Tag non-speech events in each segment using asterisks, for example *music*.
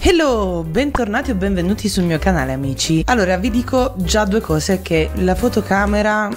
Hello, bentornati o benvenuti sul mio canale amici. Allora vi dico già due cose che la fotocamera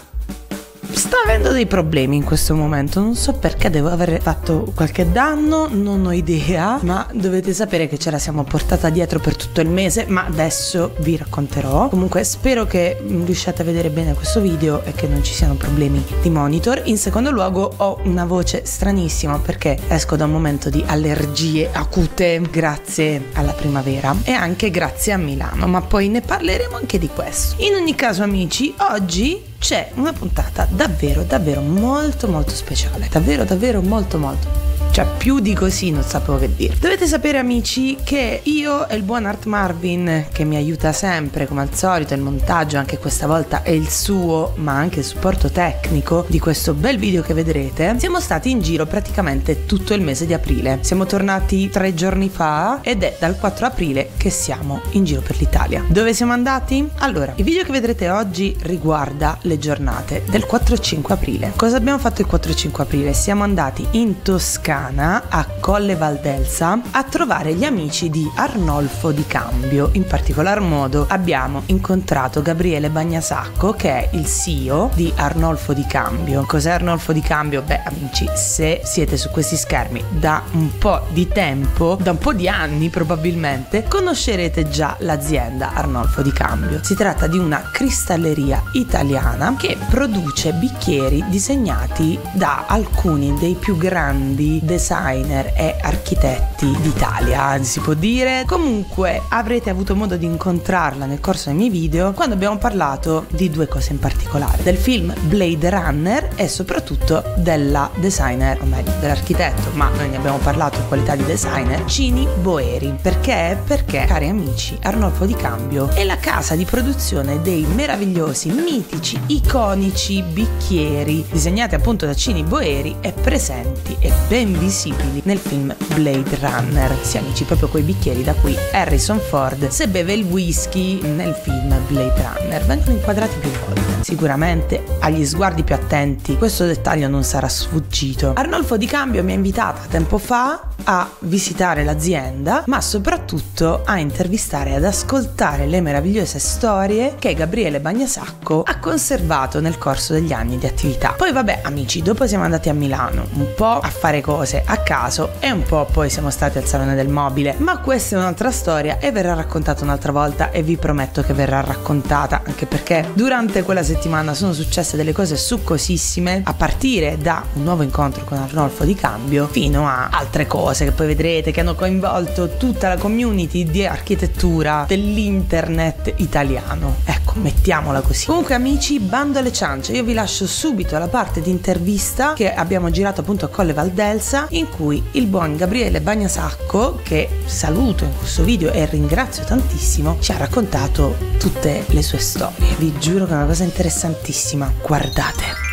sta avendo dei problemi in questo momento. Non so perché devo aver fatto qualche danno, non ho idea. Ma dovete sapere che ce la siamo portata dietro per tutto il mese. Ma adesso vi racconterò. Comunque, spero che riusciate a vedere bene questo video e che non ci siano problemi di monitor. In secondo luogo, ho una voce stranissima perché esco da un momento di allergie acute grazie alla primavera e anche grazie a Milano. Ma poi ne parleremo anche di questo. In ogni caso, amici, oggi c'è una puntata davvero davvero molto molto speciale, davvero davvero molto molto cioè, più di così non sapevo che dire. Dovete sapere, amici, che io e il buon Art Marvin, che mi aiuta sempre, come al solito, il montaggio anche questa volta è il suo, ma anche il supporto tecnico di questo bel video che vedrete, siamo stati in giro praticamente tutto il mese di aprile. Siamo tornati tre giorni fa ed è dal 4 aprile che siamo in giro per l'Italia. Dove siamo andati? Allora, il video che vedrete oggi riguarda le giornate del 4 5 aprile. Cosa abbiamo fatto il 4 5 aprile? Siamo andati in Toscana Toscana, a Colle Valdelsa, a trovare gli amici di Arnolfo di Cambio. In particolar modo abbiamo incontrato Gabriele Bagnasacco, che è il CEO di Arnolfo di Cambio. Cos'è Arnolfo di Cambio? Beh, amici, se siete su questi schermi da un po' di tempo, da un po' di anni probabilmente, conoscerete già l'azienda Arnolfo di Cambio. Si tratta di una cristalleria italiana che produce bicchieri disegnati da alcuni dei più grandi del designer e architetti d'Italia, si può dire. Comunque avrete avuto modo di incontrarla nel corso dei miei video quando abbiamo parlato di due cose in particolare, del film Blade Runner e soprattutto della designer, o meglio dell'architetto, ma noi ne abbiamo parlato in qualità di designer, Cini Boeri. Perché? Perché, cari amici, Arnolfo Di Cambio è la casa di produzione dei meravigliosi, mitici, iconici bicchieri disegnati appunto da Cini Boeri e presenti e benvenuti risibili nel film Blade Runner. Si amici proprio coi bicchieri da cui Harrison Ford se beve il whisky nel film Blade Runner. Vengono inquadrati più volte. Sicuramente agli sguardi più attenti questo dettaglio non sarà sfuggito. Arnolfo Di Cambio mi ha invitata tempo fa a visitare l'azienda, ma soprattutto a intervistare e ad ascoltare le meravigliose storie che Gabriele Bagnasacco ha conservato nel corso degli anni di attività. Poi vabbè amici, dopo siamo andati a Milano, un po' a fare cose a caso e un po' poi siamo stati al Salone del Mobile, ma questa è un'altra storia e verrà raccontata un'altra volta e vi prometto che verrà raccontata anche perché durante quella settimana settimana sono successe delle cose succosissime, a partire da un nuovo incontro con Arnolfo Di Cambio, fino a altre cose che poi vedrete che hanno coinvolto tutta la community di architettura dell'internet italiano. Ecco, mettiamola così. Comunque amici, bando alle ciance, io vi lascio subito alla parte di intervista che abbiamo girato appunto a Colle Valdelsa, in cui il buon Gabriele Bagnasacco, che saluto in questo video e ringrazio tantissimo, ci ha raccontato tutte le sue storie. Vi giuro che è una cosa interessante interessantissima. Guardate.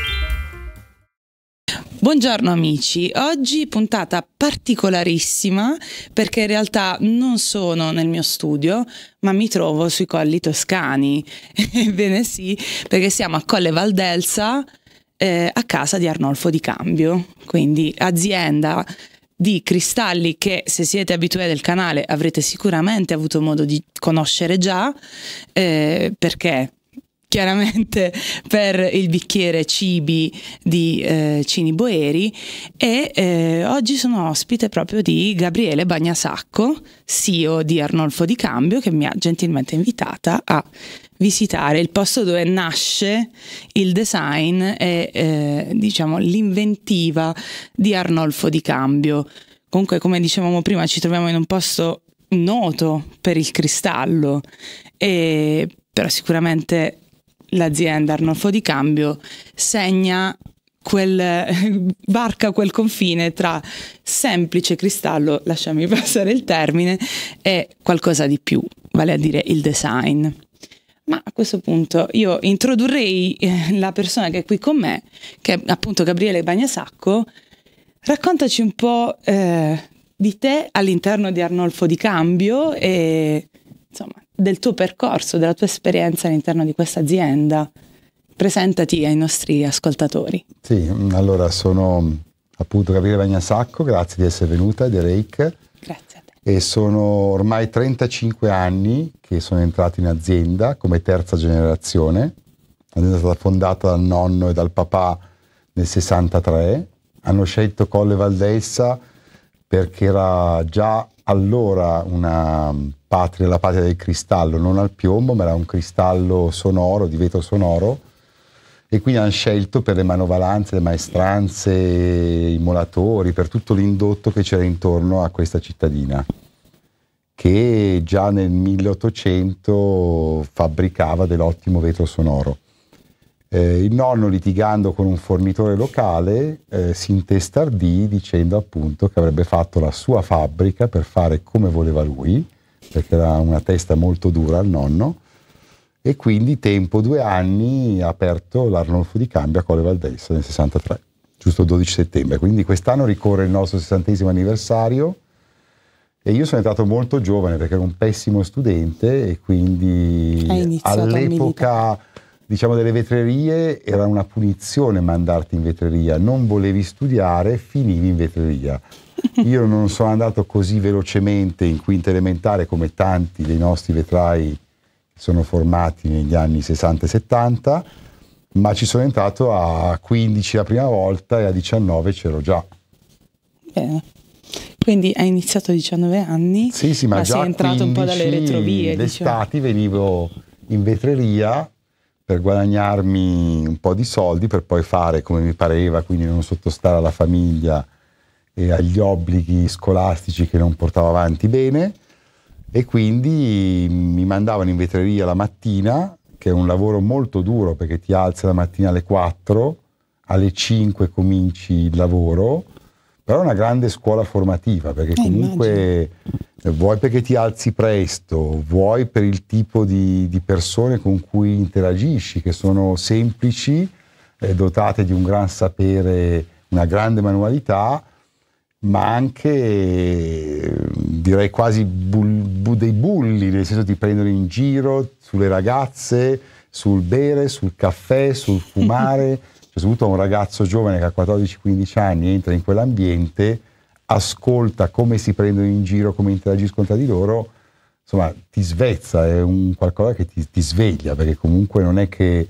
Buongiorno amici, oggi puntata particolarissima perché in realtà non sono nel mio studio ma mi trovo sui colli toscani, *laughs* ebbene sì, perché siamo a Colle Valdelsa eh, a casa di Arnolfo Di Cambio, quindi azienda di cristalli che se siete abituati al canale avrete sicuramente avuto modo di conoscere già eh, perché chiaramente per il bicchiere cibi di eh, Cini Boeri e eh, oggi sono ospite proprio di Gabriele Bagnasacco, CEO di Arnolfo di Cambio, che mi ha gentilmente invitata a visitare il posto dove nasce il design e eh, diciamo l'inventiva di Arnolfo di Cambio. Comunque, come dicevamo prima, ci troviamo in un posto noto per il cristallo, e, però sicuramente l'azienda Arnolfo di Cambio segna quel, *laughs* varca quel confine tra semplice cristallo, lasciami *laughs* passare il termine, e qualcosa di più, vale a dire il design. Ma a questo punto io introdurrei eh, la persona che è qui con me, che è appunto Gabriele Bagnasacco. Raccontaci un po' eh, di te all'interno di Arnolfo di Cambio e insomma del tuo percorso, della tua esperienza all'interno di questa azienda. Presentati ai nostri ascoltatori. Sì, mm, allora sono mm, appunto Gabriele Bagnasacco, grazie di essere venuta, di Rake. Grazie a te. E sono ormai 35 anni che sono entrato in azienda come terza generazione. L'azienda è stata fondata dal nonno e dal papà nel 63. Hanno scelto Colle Valdessa perché era già allora una patria, la patria del cristallo, non al piombo, ma era un cristallo sonoro, di vetro sonoro, e quindi hanno scelto per le manovalanze, le maestranze, i molatori, per tutto l'indotto che c'era intorno a questa cittadina, che già nel 1800 fabbricava dell'ottimo vetro sonoro. Eh, il nonno litigando con un fornitore locale eh, si intestardì dicendo appunto che avrebbe fatto la sua fabbrica per fare come voleva lui, perché era una testa molto dura al nonno, e quindi tempo due anni ha aperto l'Arnolfo di Cambia a Cole Valdessa nel 63, giusto il 12 settembre. Quindi quest'anno ricorre il nostro 60 anniversario e io sono entrato molto giovane perché ero un pessimo studente e quindi all'epoca diciamo, delle vetrerie era una punizione mandarti in vetreria, non volevi studiare, finivi in vetreria. *laughs* Io non sono andato così velocemente in quinta elementare come tanti dei nostri vetrai sono formati negli anni 60 e 70, ma ci sono entrato a 15 la prima volta e a 19 c'ero già. Bene. Quindi hai iniziato a 19 anni, sì, sì, ma, ma già sei entrato un po' dalle retrovie. D'estate diciamo. venivo in vetreria per guadagnarmi un po' di soldi per poi fare come mi pareva, quindi non sottostare alla famiglia e agli obblighi scolastici che non portavo avanti bene e quindi mi mandavano in vetreria la mattina, che è un lavoro molto duro perché ti alzi la mattina alle 4, alle 5 cominci il lavoro, però è una grande scuola formativa perché eh, comunque eh, vuoi perché ti alzi presto, vuoi per il tipo di, di persone con cui interagisci, che sono semplici, eh, dotate di un gran sapere, una grande manualità, ma anche eh, direi quasi bull, bu, dei bulli, nel senso ti prendono in giro sulle ragazze, sul bere, sul caffè, sul fumare. *laughs* c'è soprattutto un ragazzo giovane che ha 14-15 anni entra in quell'ambiente, ascolta come si prendono in giro, come interagiscono tra di loro, insomma, ti svezza, è un qualcosa che ti, ti sveglia, perché comunque non è che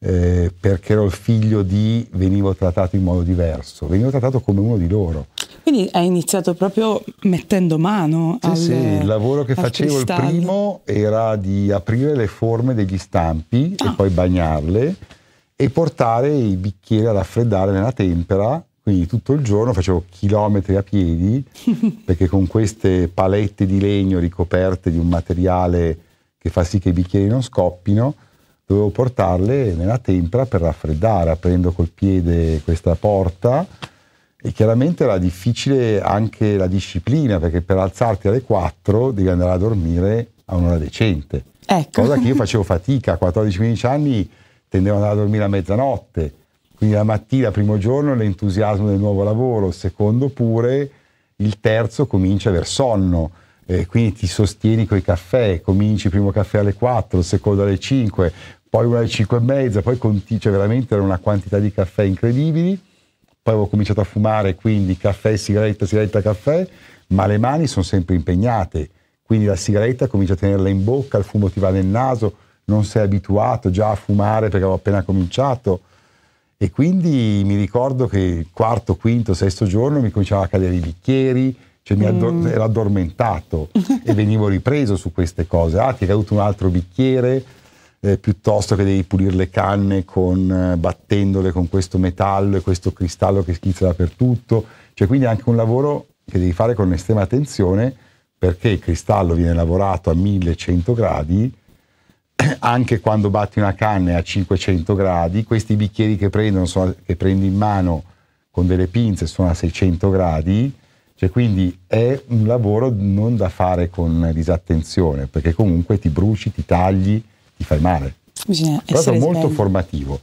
eh, perché ero il figlio di venivo trattato in modo diverso, venivo trattato come uno di loro. Quindi hai iniziato proprio mettendo mano sì, al Sì, il lavoro che facevo cristallo. il primo era di aprire le forme degli stampi ah. e poi bagnarle e portare i bicchieri a raffreddare nella tempera. Quindi tutto il giorno facevo chilometri a piedi *laughs* perché con queste palette di legno ricoperte di un materiale che fa sì che i bicchieri non scoppino, dovevo portarle nella tempera per raffreddare, aprendo col piede questa porta e chiaramente era difficile anche la disciplina perché per alzarti alle 4 devi andare a dormire a un'ora decente. Ecco. Cosa che io *laughs* facevo fatica a 14-15 anni tendevano a dormire a mezzanotte, quindi la mattina, primo giorno, l'entusiasmo del nuovo lavoro, secondo pure, il terzo comincia a aver sonno. Eh, quindi ti sostieni con i caffè, cominci il primo caffè alle 4, il secondo alle 5, poi una alle 5 e mezza, poi continui, cioè veramente una quantità di caffè incredibili, poi ho cominciato a fumare, quindi caffè, sigaretta, sigaretta, caffè, ma le mani sono sempre impegnate, quindi la sigaretta comincia a tenerla in bocca, il fumo ti va nel naso, non sei abituato già a fumare perché avevo appena cominciato e quindi mi ricordo che quarto, quinto, sesto giorno mi cominciava a cadere i bicchieri, cioè mi addor- mm. ero addormentato e venivo ripreso su queste cose. Ah, ti è caduto un altro bicchiere eh, piuttosto che devi pulire le canne con, eh, battendole con questo metallo e questo cristallo che schizza dappertutto. Cioè, quindi è anche un lavoro che devi fare con estrema attenzione perché il cristallo viene lavorato a 1100 gradi *clears throat* anche quando batti una canna a 500 gradi, questi bicchieri che, prendono, sono, che prendo in mano con delle pinze sono a 600 gradi, cioè quindi è un lavoro non da fare con disattenzione, perché comunque ti bruci, ti tagli, ti fai male. È stato molto svegli. formativo.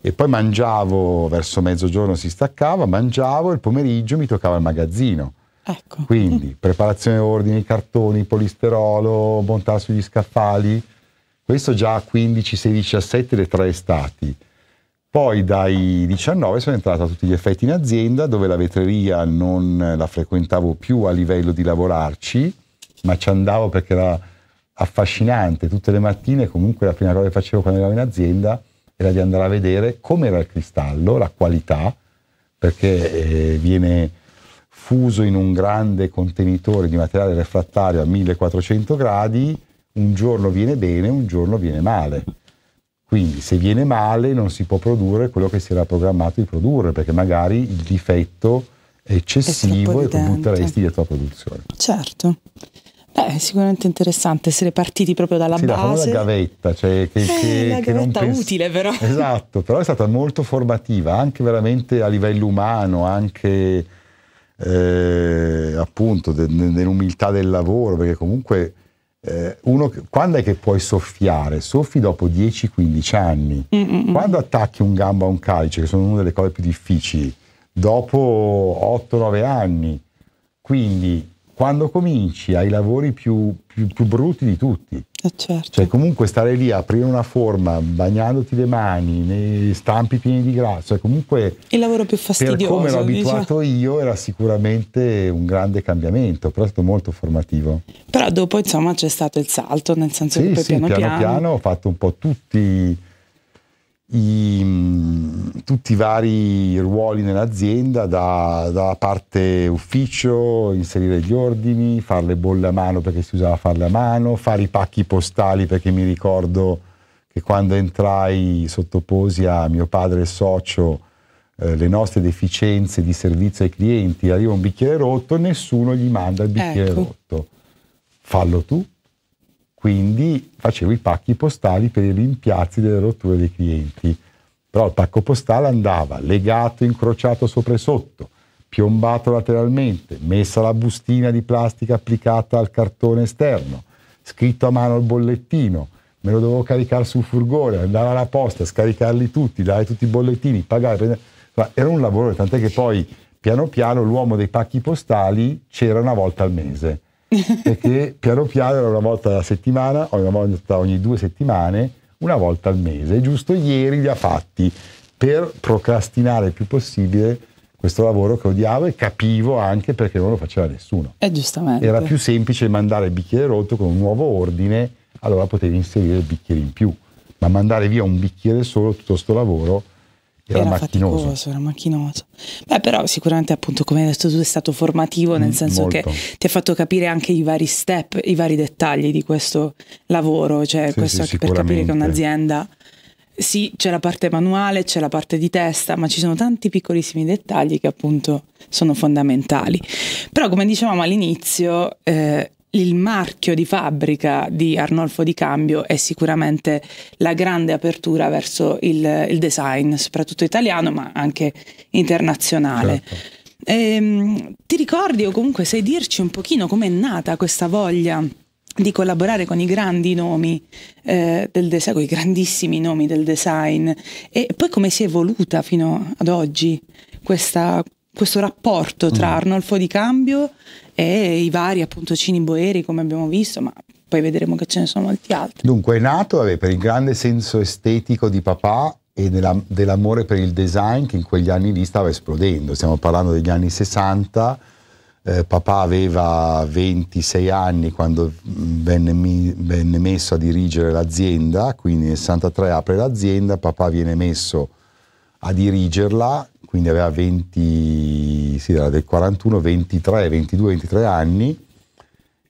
E poi mangiavo, verso mezzogiorno si staccava, mangiavo e il pomeriggio mi toccava il magazzino. Ecco. Quindi preparazione ordini, cartoni, polisterolo, montare sugli scaffali. Questo già a 15, 16, 17 le tre estati. Poi dai 19 sono entrato a tutti gli effetti in azienda dove la vetreria non la frequentavo più a livello di lavorarci, ma ci andavo perché era affascinante. Tutte le mattine comunque la prima cosa che facevo quando ero in azienda era di andare a vedere come era il cristallo, la qualità, perché eh, viene fuso in un grande contenitore di materiale refrattario a 1400 gradi un giorno viene bene, un giorno viene male. Quindi se viene male non si può produrre quello che si era programmato di produrre, perché magari il difetto è eccessivo è e tu butteresti dietro la produzione. Certo. Beh, sicuramente interessante essere partiti proprio dalla sì, base. Sì, la gavetta, cioè che, eh, che, la che gavetta pens- utile però. *laughs* Esatto, però è stata molto formativa, anche veramente a livello umano, anche eh, appunto de- nell'umiltà del lavoro, perché comunque eh, uno, quando è che puoi soffiare? Soffi dopo 10-15 anni. Mm-mm. Quando attacchi un gambo a un calcio, che sono una delle cose più difficili, dopo 8-9 anni. Quindi quando cominci hai i lavori più, più, più, brutti di tutti. Eh certo. Cioè comunque stare lì, aprire una forma, bagnandoti le mani, nei stampi pieni di grasso, è cioè, comunque... Il lavoro più fastidioso. Per come l'ho abituato diciamo. io era sicuramente un grande cambiamento, però è stato molto formativo. Però dopo insomma c'è stato il salto, nel senso sì, che poi sì, piano, piano piano... piano ho fatto un po' tutti i, tutti i vari ruoli nell'azienda, dalla da, parte ufficio, inserire gli ordini, fare le bolle a mano perché si usava farle a mano, fare i pacchi postali perché mi ricordo che quando entrai sottoposi a mio padre e socio eh, le nostre deficienze di servizio ai clienti, arriva un bicchiere rotto, nessuno gli manda il bicchiere ecco. rotto. Fallo tu, quindi facevo i pacchi postali per i rimpiazzi delle rotture dei clienti. Però il pacco postale andava legato, incrociato sopra e sotto, piombato lateralmente, messa la bustina di plastica applicata al cartone esterno, scritto a mano il bollettino, me lo dovevo caricare sul furgone, andare alla posta, scaricarli tutti, dare tutti i bollettini, pagare. Prendere... Insomma, era un lavoro, tant'è che poi piano piano l'uomo dei pacchi postali c'era una volta al mese perché piano piano era una volta alla settimana, una volta ogni due settimane, una volta al mese. giusto ieri li ha fatti per procrastinare il più possibile questo lavoro che odiavo e capivo anche perché non lo faceva nessuno. E eh, giustamente. Era più semplice mandare il bicchiere rotto con un nuovo ordine, allora potevi inserire il bicchiere in più. Ma mandare via un bicchiere solo tutto questo lavoro era, era macchinoso. faticoso, era macchinoso. Beh, però sicuramente appunto come hai detto tu è stato formativo, nel mm, senso molto. che ti ha fatto capire anche i vari step, i vari dettagli di questo lavoro, cioè sì, questo sì, per capire che un'azienda sì, c'è la parte manuale, c'è la parte di testa, ma ci sono tanti piccolissimi dettagli che appunto sono fondamentali. Però come dicevamo all'inizio, eh, il marchio di fabbrica di Arnolfo Di Cambio è sicuramente la grande apertura verso il, il design, soprattutto italiano, ma anche internazionale. Certo. E, ehm, ti ricordi o comunque sai dirci un pochino com'è nata questa voglia di collaborare con i grandi nomi eh, del design, con i grandissimi nomi del design e poi come si è evoluta fino ad oggi questa, questo rapporto tra mm. Arnolfo Di Cambio e i vari appunto Cini Boeri come abbiamo visto, ma poi vedremo che ce ne sono molti altri. Dunque è nato vabbè, per il grande senso estetico di papà e dell'amore per il design che in quegli anni lì stava esplodendo, stiamo parlando degli anni 60, eh, papà aveva 26 anni quando mm, venne, mi, venne messo a dirigere l'azienda, quindi nel 63 apre l'azienda, papà viene messo a dirigerla quindi aveva 20, sì, era del 41, 23, 22, 23 anni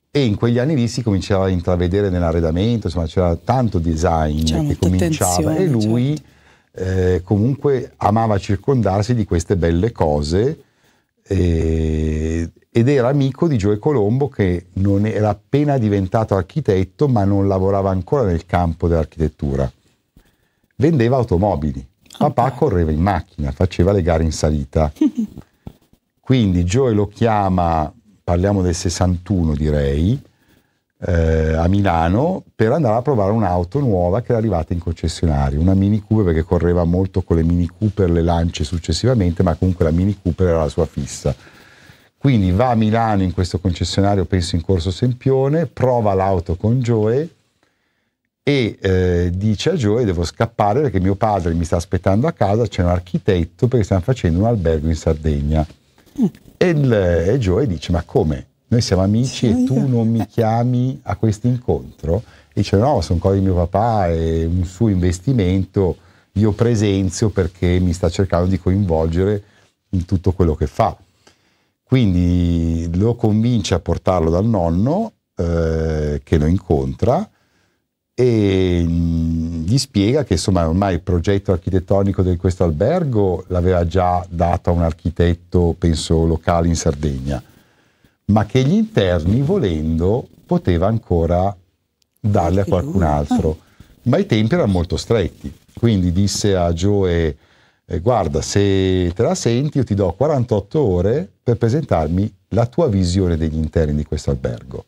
e in quegli anni lì si cominciava a intravedere nell'arredamento, insomma c'era tanto design c'era che cominciava e lui certo. eh, comunque amava circondarsi di queste belle cose eh, ed era amico di Gioe Colombo che non era appena diventato architetto ma non lavorava ancora nel campo dell'architettura. Vendeva automobili Papà correva in macchina, faceva le gare in salita. *laughs* Quindi Joey lo chiama, parliamo del 61 direi, eh, a Milano per andare a provare un'auto nuova che era arrivata in concessionario, una Mini Cooper perché correva molto con le Mini Cooper, le lance successivamente, ma comunque la Mini Cooper era la sua fissa. Quindi va a Milano in questo concessionario, penso in Corso Sempione, prova l'auto con Joey e eh, dice a Joe devo scappare perché mio padre mi sta aspettando a casa, c'è un architetto perché stiamo facendo un albergo in Sardegna. E, il, e Joe dice ma come? Noi siamo amici sì, e tu non mi chiami a questo incontro? E dice no, sono cose di mio papà, è un suo investimento, io presenzio perché mi sta cercando di coinvolgere in tutto quello che fa. Quindi lo convince a portarlo dal nonno eh, che lo incontra e mm, gli spiega che insomma ormai il progetto architettonico di questo albergo l'aveva già dato a un architetto, penso, locale in Sardegna, ma che gli interni, volendo, poteva ancora darli a qualcun altro. Ah. Ma i tempi erano molto stretti, quindi disse a Joe, eh, guarda, se te la senti io ti do 48 ore per presentarmi la tua visione degli interni di questo albergo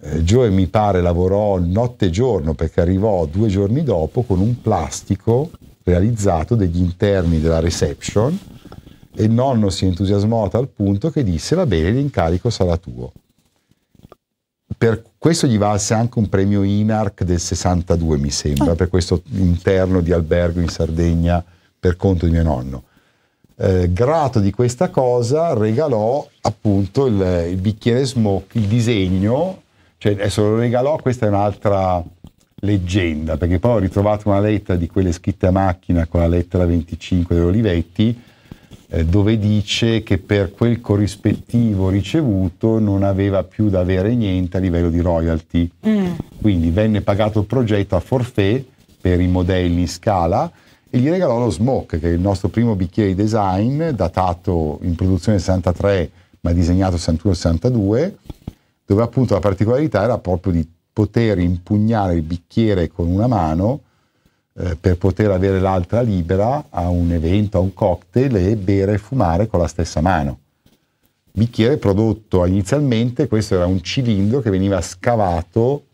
eh, Joe mi pare lavorò notte e giorno perché arrivò due giorni dopo con un plastico realizzato degli interni della reception e il nonno si entusiasmò a tal punto che disse va bene l'incarico sarà tuo. Per questo gli valse anche un premio INARC del 62 mi sembra, ah. per questo interno di albergo in Sardegna per conto di mio nonno. Eh, grato di questa cosa, regalò appunto il, il bicchiere smoke, il disegno cioè, adesso lo regalò, questa è un'altra leggenda, perché poi ho ritrovato una lettera di quelle scritte a macchina con la lettera 25 dell'Olivetti, eh, dove dice che per quel corrispettivo ricevuto non aveva più da avere niente a livello di royalty. Mm. Quindi venne pagato il progetto a forfè per i modelli in scala e gli regalò lo Smoke, che è il nostro primo bicchiere di design, datato in produzione 63 ma disegnato 61-62 dove appunto la particolarità era proprio di poter impugnare il bicchiere con una mano eh, per poter avere l'altra libera a un evento, a un cocktail e bere e fumare con la stessa mano. Bicchiere prodotto inizialmente, questo era un cilindro che veniva scavato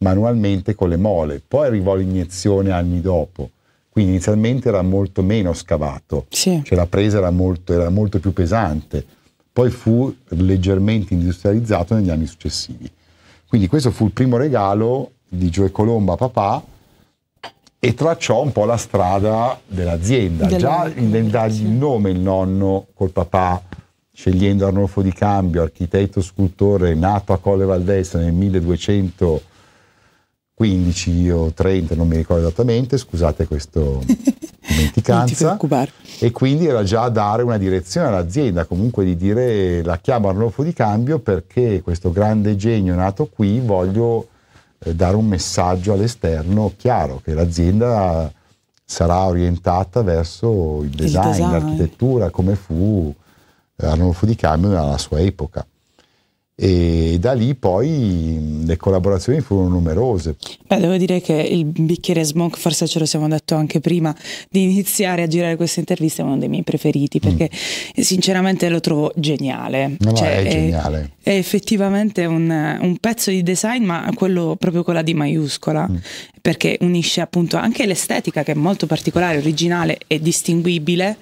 manualmente con le mole, poi arrivò l'iniezione anni dopo, quindi inizialmente era molto meno scavato, sì. cioè la presa era molto, era molto più pesante poi fu leggermente industrializzato negli anni successivi. Quindi questo fu il primo regalo di Gioe Colomba a papà e tracciò un po' la strada dell'azienda. Del Già inventargli il nome il nonno col papà, scegliendo Arnolfo Di Cambio, architetto scultore nato a Colle Valdese nel 1215 o 30, non mi ricordo esattamente, scusate questo *laughs* dimenticanza e quindi era già dare una direzione all'azienda, comunque di dire la chiamo Arnolfo di Cambio perché questo grande genio nato qui voglio eh, dare un messaggio all'esterno chiaro che l'azienda sarà orientata verso il design, il design. l'architettura come fu eh, Arnolfo di Cambio nella sua epoca e da lì poi le collaborazioni furono numerose. Beh, devo dire che il bicchiere Smoke, forse ce lo siamo detto anche prima di iniziare a girare questa intervista, è uno dei miei preferiti perché mm. sinceramente lo trovo geniale. No, cioè, è, geniale. È, è effettivamente un, un, pezzo di design, ma quello proprio con la D maiuscola, mm. perché unisce appunto anche l'estetica che è molto particolare, originale e distinguibile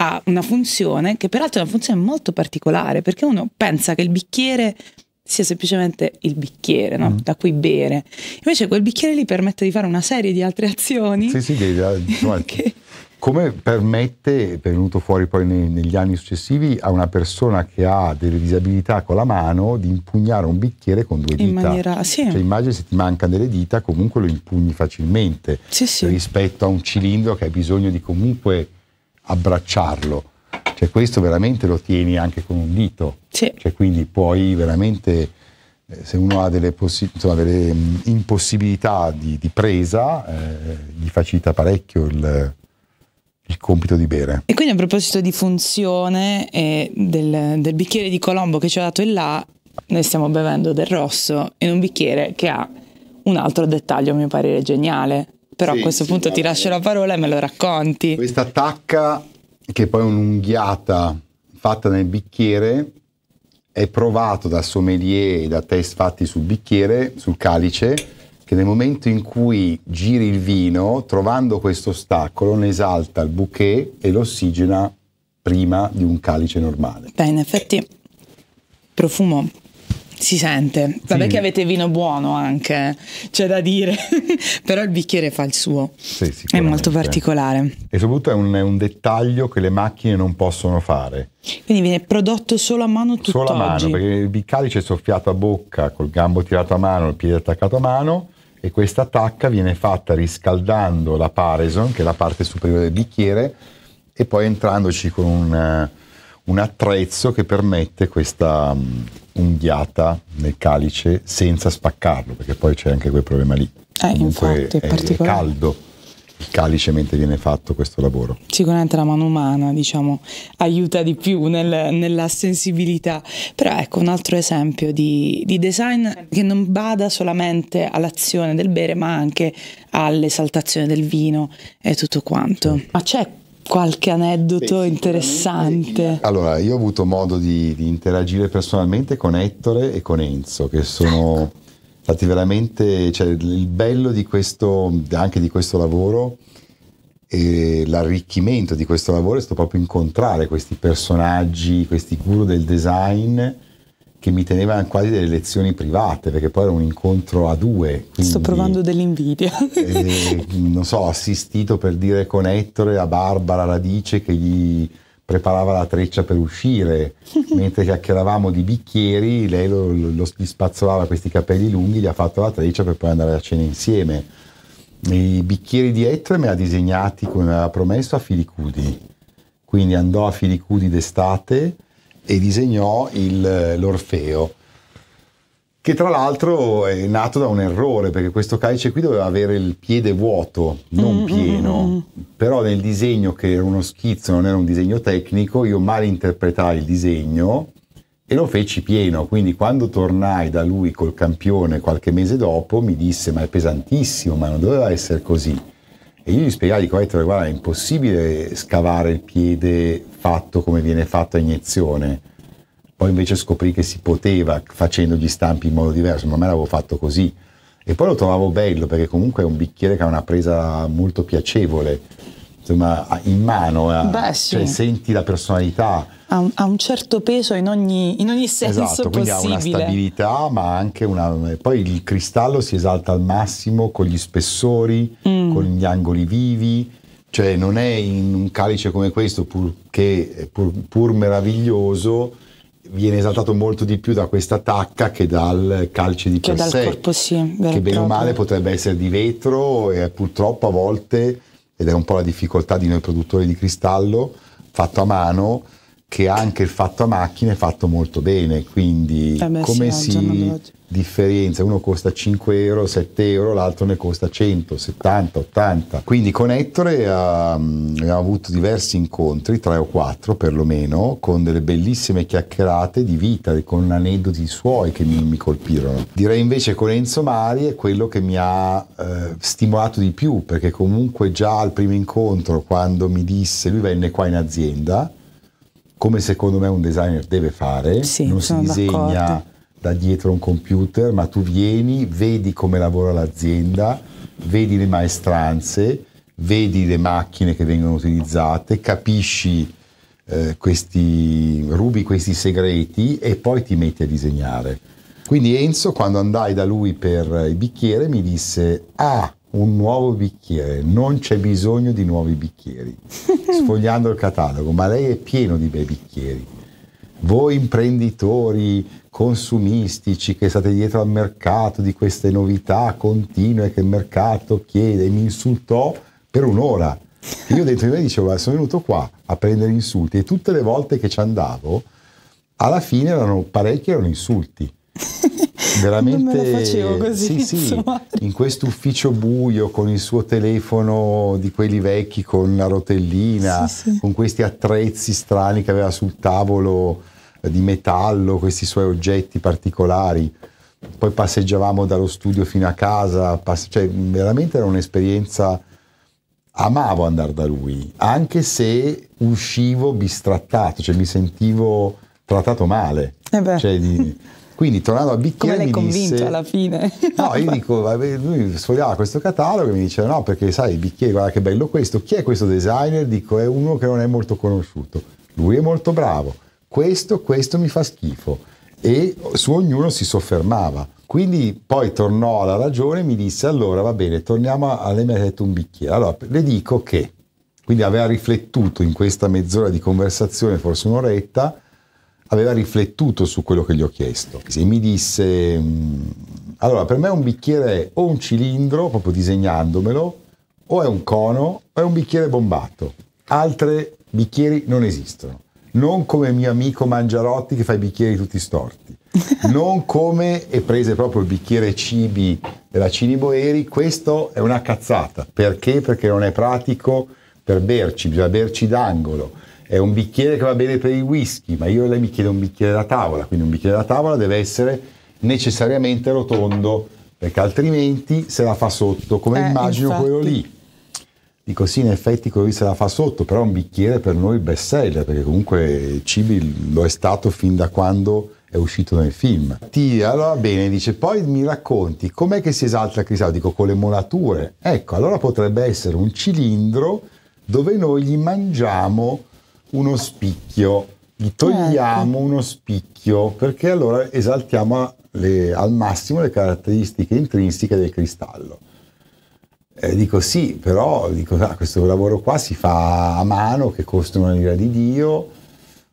ha una funzione che peraltro è una funzione molto particolare perché uno pensa che il bicchiere sia semplicemente il bicchiere no? mm. da cui bere. Invece quel bicchiere lì permette di fare una serie di altre azioni. Sì, sì, eh, *laughs* insomma, che... come permette, è venuto fuori poi nei, negli anni successivi, a una persona che ha delle disabilità con la mano di impugnare un bicchiere con due dita. In maniera, sì. Cioè immagini se ti mancano delle dita comunque lo impugni facilmente sì, sì. rispetto a un cilindro che ha bisogno di comunque abbracciarlo. Cioè questo veramente lo tieni anche con un dito. Sì. Cioè quindi puoi veramente, eh, se uno ha delle, possi- insomma, delle mm, impossibilità di, di presa, eh, gli facilita parecchio il, il compito di bere. E quindi a proposito di funzione e eh, del, del, bicchiere di Colombo che ci ha dato in là, noi stiamo bevendo del rosso in un bicchiere che ha un altro dettaglio a mio parere geniale, però sì, a questo sì, punto ti lascio la parola e me lo racconti. Questa tacca, che è poi è un'unghiata fatta nel bicchiere, è provato da sommelier e da test fatti sul bicchiere, sul calice, che nel momento in cui giri il vino, trovando questo ostacolo, ne esalta il bouquet e l'ossigena prima di un calice normale. Beh, in effetti profumo si sente. Vabbè sì. che avete vino buono anche, c'è da dire, *laughs* però il bicchiere fa il suo. Sì, è molto particolare. E soprattutto è un, è un, dettaglio che le macchine non possono fare. Quindi viene prodotto solo a mano tutto Solo a mano, perché il calice è soffiato a bocca, col gambo tirato a mano, il piede attaccato a mano e questa tacca viene fatta riscaldando la parison, che è la parte superiore del bicchiere, e poi entrandoci con un, eh, un attrezzo che permette questa mm, unghiata nel calice senza spaccarlo, perché poi c'è anche quel problema lì. Eh, Comunque infatti, è, è, è caldo il calice mentre viene fatto questo lavoro. Sicuramente la mano umana diciamo, aiuta di più nel, nella sensibilità, però ecco un altro esempio di, di, design che non bada solamente all'azione del bere ma anche all'esaltazione del vino e tutto quanto. Sì. Ma c'è qualche aneddoto Beh, interessante. Allora, io ho avuto modo di, di, interagire personalmente con Ettore e con Enzo, che sono ecco. stati veramente, cioè, il bello di questo, anche di questo lavoro e l'arricchimento di questo lavoro è stato proprio incontrare questi personaggi, questi guru del design che mi teneva quasi delle lezioni private, perché poi era un incontro a due. Sto provando dell'invidia. eh, non so, assistito per dire con Ettore a Barbara Radice che gli preparava la treccia per uscire, *laughs* mentre chiacchieravamo di bicchieri, lei lo, lo, gli spazzolava questi capelli lunghi, gli ha fatto la treccia per poi andare a cena insieme. I bicchieri di Ettore me li ha disegnati come aveva promesso a Filicudi, quindi andò a Filicudi d'estate e disegnò il, eh, l'Orfeo che tra l'altro è nato da un errore, perché questo calice qui doveva avere il piede vuoto, non mm, mm, pieno, mm-hmm. però nel disegno che era uno schizzo, non era un disegno tecnico, io malinterpretai il disegno e lo feci pieno, quindi quando tornai da lui col campione qualche mese dopo mi disse ma è pesantissimo, ma non doveva essere così. E io gli spiegai, dico, Ettore, guarda, è impossibile scavare il piede fatto come viene fatto a iniezione. Poi invece scoprì che si poteva facendo gli stampi in modo diverso, ma me l'avevo fatto così. E poi lo trovavo bello perché comunque è un bicchiere che ha una presa molto piacevole insomma, in mano, eh. Beh, sì. cioè, senti la personalità. Ha un, ha un, certo peso in ogni, in ogni senso esatto, quindi ha una stabilità, ma anche una... Eh, poi il cristallo si esalta al massimo con gli spessori, mm. con gli angoli vivi, cioè non è in un calice come questo pur, che eh, pur, pur meraviglioso viene esaltato molto di più da questa tacca che dal calice di che per dal sé, corpo, sì, che bene o male potrebbe essere di vetro e purtroppo a volte ed è un po' la difficoltà di noi produttori di cristallo fatto a mano che anche il fatto a macchina è fatto molto bene, quindi eh beh, come, sì, si, differenza, uno costa 5 euro, 7 euro, l'altro ne costa 100, 70, 80. Quindi con Ettore abbiamo mm, avuto diversi incontri, 3 o 4 perlomeno, con delle bellissime chiacchierate di vita, con aneddoti suoi che mi, mi colpirono. Direi invece con Enzo Mari è quello che mi ha eh, stimolato di più, perché comunque già al primo incontro, quando mi disse, lui venne qua in azienda, come secondo me un designer deve fare, sì, non si disegna... D'accordo da dietro un computer, ma tu vieni, vedi come lavora l'azienda, vedi le maestranze, vedi le macchine che vengono utilizzate, capisci eh, questi, rubi questi segreti e poi ti metti a disegnare. Quindi Enzo, quando andai da lui per il bicchiere, mi disse, ah, un nuovo bicchiere, non c'è bisogno di nuovi bicchieri, *laughs* sfogliando il catalogo, ma lei è pieno di bei bicchieri. Voi imprenditori, consumistici, che state dietro al mercato, di queste novità continue che il mercato chiede, mi insultò per un'ora. E io dentro di me dicevo, sono venuto qua a prendere insulti e tutte le volte che ci andavo, alla fine erano parecchi, erano insulti. *laughs* Veramente... Non facevo così, sì, sì, in questo ufficio buio con il suo telefono di quelli vecchi con la rotellina, sì, con questi attrezzi strani che aveva sul tavolo di metallo, questi suoi oggetti particolari. Poi passeggiavamo dallo studio fino a casa, passe- cioè veramente era un'esperienza amavo andare da lui, anche se uscivo bistrattato, cioè mi sentivo trattato male. Eh cioè di, quindi tornando a bicchiere Come l'hai convinto disse, alla fine? no, io *laughs* dico, lui sfogliava questo catalogo e mi diceva no perché sai, i bicchieri, guarda che bello questo, chi è questo designer? Dico è uno che non è molto conosciuto, lui è molto bravo questo, questo mi fa schifo. E su ognuno si soffermava. Quindi poi tornò alla ragione e mi disse allora va bene, torniamo a lei mi ha detto un bicchiere. Allora le dico che, quindi aveva riflettuto in questa mezz'ora di conversazione, forse un'oretta, aveva riflettuto su quello che gli ho chiesto e mi disse mm, allora per me un bicchiere è o un cilindro, proprio disegnandomelo, o è un cono o è un bicchiere bombato. Altri bicchieri non esistono non come mio amico Mangiarotti che fa i bicchieri tutti storti, *laughs* non come e prese proprio il bicchiere cibi della Cini Boeri, questo è una cazzata, perché? Perché non è pratico per berci, bisogna berci d'angolo, è un bicchiere che va bene per il whisky, ma io lei mi chiede un bicchiere da tavola, quindi un bicchiere da tavola deve essere necessariamente rotondo, perché altrimenti se la fa sotto, come eh, immagino infatti. quello lì. Dico sì, in effetti così se la fa sotto, però un bicchiere per noi best seller, perché comunque Cibi lo è stato fin da quando è uscito nel film. Ti, allora bene, dice, poi mi racconti com'è che si esalta il cristallo? Dico con le molature. Ecco, allora potrebbe essere un cilindro dove noi gli mangiamo uno spicchio, gli ecco. togliamo ecco. uno spicchio, perché allora esaltiamo le, al massimo le caratteristiche intrinseche del cristallo. Eh, dico sì, però dico, ah, questo lavoro qua si fa a mano, che costa una lira di Dio,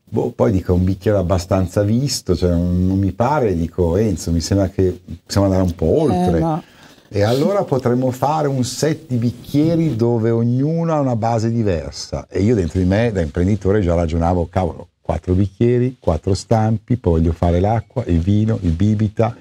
boh, poi dico un bicchiere abbastanza visto, cioè, non, non, mi pare, dico Enzo, mi sembra che possiamo andare un po' eh, oltre. Eh, no. E allora potremmo fare un set di bicchieri dove ognuno ha una base diversa. E io dentro di me, da imprenditore, già ragionavo, cavolo, quattro bicchieri, quattro stampi, poi voglio fare l'acqua, il vino, il bibita,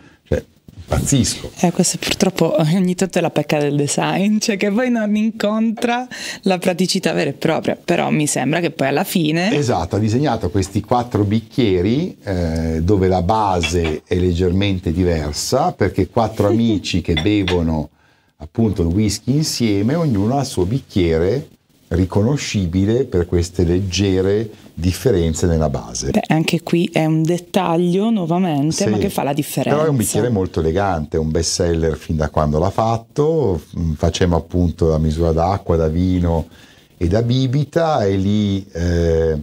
pazzisco. Eh, questo purtroppo *laughs* ogni tanto è la pecca del design, cioè che poi non incontra la praticità vera e propria, però mi sembra che poi alla fine... Esatto, ha disegnato questi quattro bicchieri eh, dove la base è leggermente diversa, perché quattro *laughs* amici che bevono appunto il whisky insieme, ognuno ha il suo bicchiere riconoscibile per queste leggere differenze nella base. Beh, anche qui è un dettaglio nuovamente, sì, ma che fa la differenza. Però è un bicchiere molto elegante, un best seller fin da quando l'ha fatto, mm, facciamo appunto la misura d'acqua, da vino e da bibita e lì eh,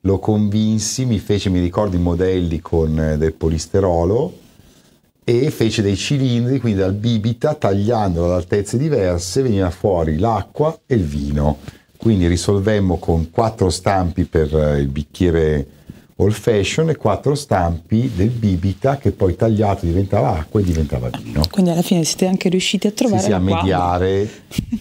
lo convinsi, mi fece, mi ricordo i modelli con eh, del polisterolo e fece dei cilindri, quindi dal bibita tagliandolo ad altezze diverse veniva fuori l'acqua e il vino quindi risolvemmo con quattro stampi per eh, il bicchiere old fashion e quattro stampi del bibita che poi tagliato diventava acqua e diventava vino. Quindi alla fine siete anche riusciti a trovare... Sì, sì a mediare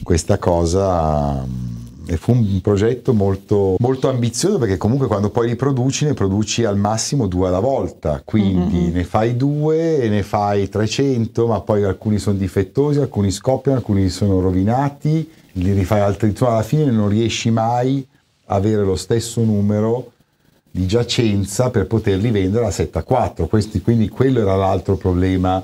questa cosa mm, e fu un progetto molto, molto, ambizioso perché comunque quando poi li produci ne produci al massimo due alla volta, quindi mm-hmm. ne fai due e ne fai 300, ma poi alcuni sono difettosi, alcuni scoppiano, alcuni sono rovinati li rifai altri, insomma alla fine non riesci mai a avere lo stesso numero di giacenza per poterli vendere a 7 7,4, Questi, quindi quello era l'altro problema.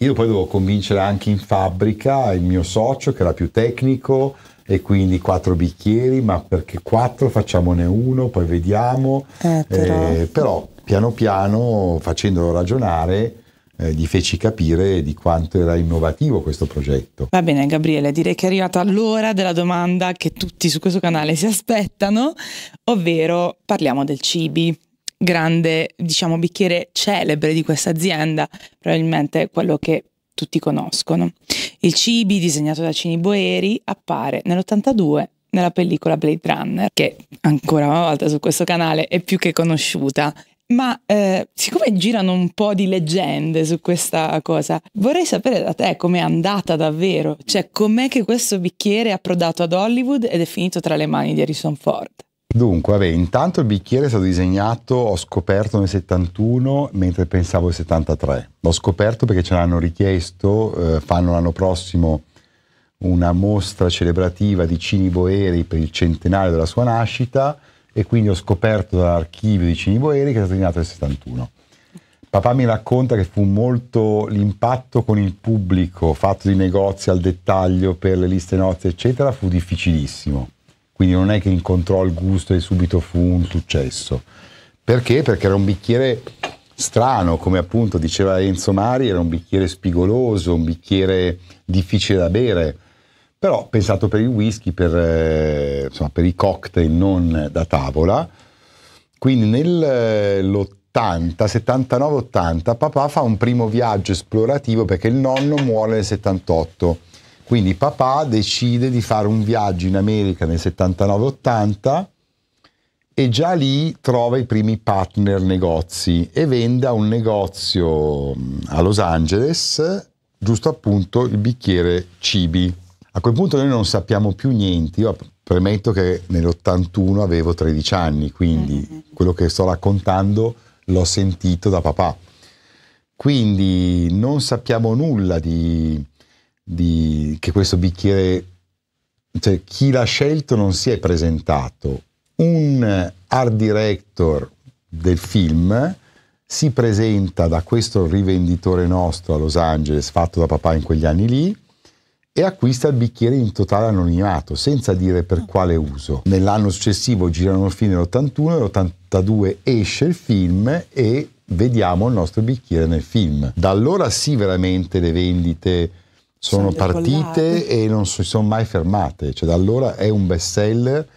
Io poi dovevo convincere anche in fabbrica il mio socio che era più tecnico e quindi quattro bicchieri, ma perché quattro facciamone uno, poi vediamo. Eh, però. Eh, però piano piano facendolo ragionare eh, gli feci capire di quanto era innovativo questo progetto. Va bene Gabriele, direi che è arrivata l'ora della domanda che tutti su questo canale si aspettano, ovvero parliamo del cibi grande, diciamo, bicchiere celebre di questa azienda, probabilmente quello che tutti conoscono. Il Cibi, disegnato da Cini Boeri, appare nell'82 nella pellicola Blade Runner, che ancora una volta su questo canale è più che conosciuta. Ma eh, siccome girano un po' di leggende su questa cosa, vorrei sapere da te com'è andata davvero, cioè com'è che questo bicchiere è approdato ad Hollywood ed è finito tra le mani di Harrison Ford. Dunque, vabbè, intanto il bicchiere è stato disegnato, ho scoperto nel 71 mentre pensavo nel 73. L'ho scoperto perché ce l'hanno richiesto, eh, fanno l'anno prossimo una mostra celebrativa di Cini Boeri per il centenario della sua nascita e quindi ho scoperto dall'archivio di Cini Boeri che è stato inaugurato nel 71. Papà mi racconta che fu molto l'impatto con il pubblico, fatto di negozi al dettaglio per le liste nozze, eccetera, fu difficilissimo. Quindi non è che incontrò il gusto e subito fu un successo. Perché? Perché era un bicchiere strano, come appunto diceva Enzo Mari, era un bicchiere spigoloso, un bicchiere difficile da bere però pensato per il whisky, per, eh, insomma, per i cocktail non da tavola. Quindi nell'80, eh, 79-80, papà fa un primo viaggio esplorativo perché il nonno muore nel 78. Quindi papà decide di fare un viaggio in America nel 79-80 e già lì trova i primi partner negozi e vende a un negozio mm, a Los Angeles giusto appunto il bicchiere Cibi a quel punto noi non sappiamo più niente. Io premetto che nell'81 avevo 13 anni, quindi eh, eh, eh. quello che sto raccontando l'ho sentito da papà. Quindi non sappiamo nulla di, di che questo bicchiere, cioè chi l'ha scelto non si è presentato. Un art director del film si presenta da questo rivenditore nostro a Los Angeles, fatto da papà in quegli anni lì, e acquista il bicchiere in totale anonimato, senza dire per quale uso. Nell'anno successivo girano il film nell'81 nell'82 esce il film e vediamo il nostro bicchiere nel film. Da allora sì veramente le vendite sono, sono partite e non si sono mai fermate, cioè da allora è un best seller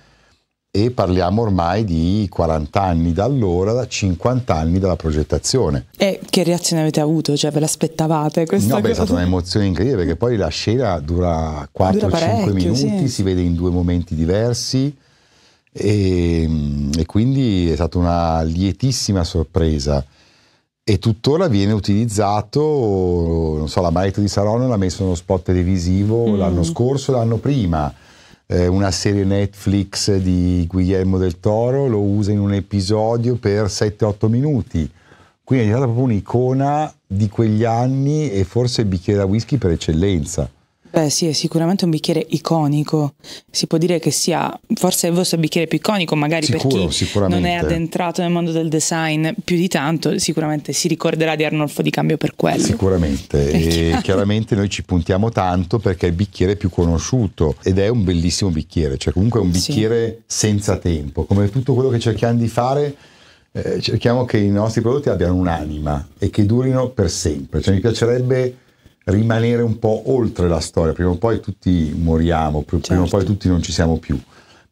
e parliamo ormai di 40 anni da allora, da 50 anni dalla progettazione. E che reazione avete avuto? Cioè ve l'aspettavate questa no, beh, è stata un'emozione incredibile perché poi la scena dura 4-5 minuti, sì. si vede in due momenti diversi e, ehm, e quindi è stata una lietissima sorpresa e tuttora viene utilizzato, non so, la Marito di Saronno l'ha messo in uno spot televisivo mm. l'anno scorso e l'anno prima eh, una serie Netflix di Guillermo del Toro, lo usa in un episodio per 7-8 minuti. Quindi è diventata proprio un'icona di quegli anni e forse il bicchiere da whisky per eccellenza. Beh sì, è sicuramente un bicchiere iconico, si può dire che sia forse il vostro bicchiere più iconico, magari Sicuro, per chi non è addentrato nel mondo del design più di tanto, sicuramente si ricorderà di Arnolfo Di Cambio per quello. Sicuramente, e *laughs* chiaramente noi ci puntiamo tanto perché è il bicchiere più conosciuto ed è un bellissimo bicchiere, cioè comunque è un bicchiere sì. senza tempo, come tutto quello che cerchiamo di fare eh, cerchiamo che i nostri prodotti abbiano un'anima e che durino per sempre. Cioè, mi piacerebbe rimanere un po' oltre la storia, prima o poi tutti moriamo, prima certo. o poi tutti non ci siamo più.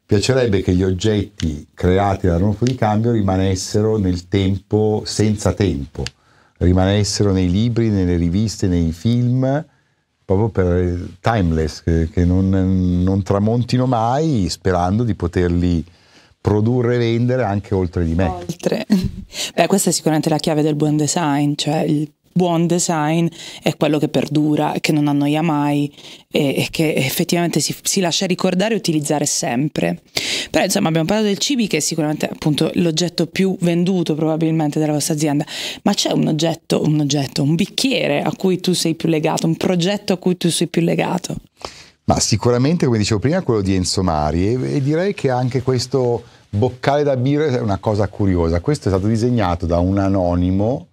Piacerebbe che gli oggetti creati dal rompo di cambio rimanessero nel tempo, senza tempo, rimanessero nei libri, nelle riviste, nei film, proprio per eh, timeless, che, che non, non, tramontino mai, sperando di poterli produrre e vendere anche oltre di me. Oltre. Beh, questa è sicuramente la chiave del buon design, cioè il buon design è quello che perdura, che non annoia mai e, e che effettivamente si, si, lascia ricordare e utilizzare sempre. Però insomma abbiamo parlato del cibi che è sicuramente appunto l'oggetto più venduto probabilmente della vostra azienda, ma c'è un oggetto, un oggetto, un bicchiere a cui tu sei più legato, un progetto a cui tu sei più legato? Ma sicuramente come dicevo prima quello di Enzo Mari e, e direi che anche questo boccale da birra è una cosa curiosa, questo è stato disegnato da un anonimo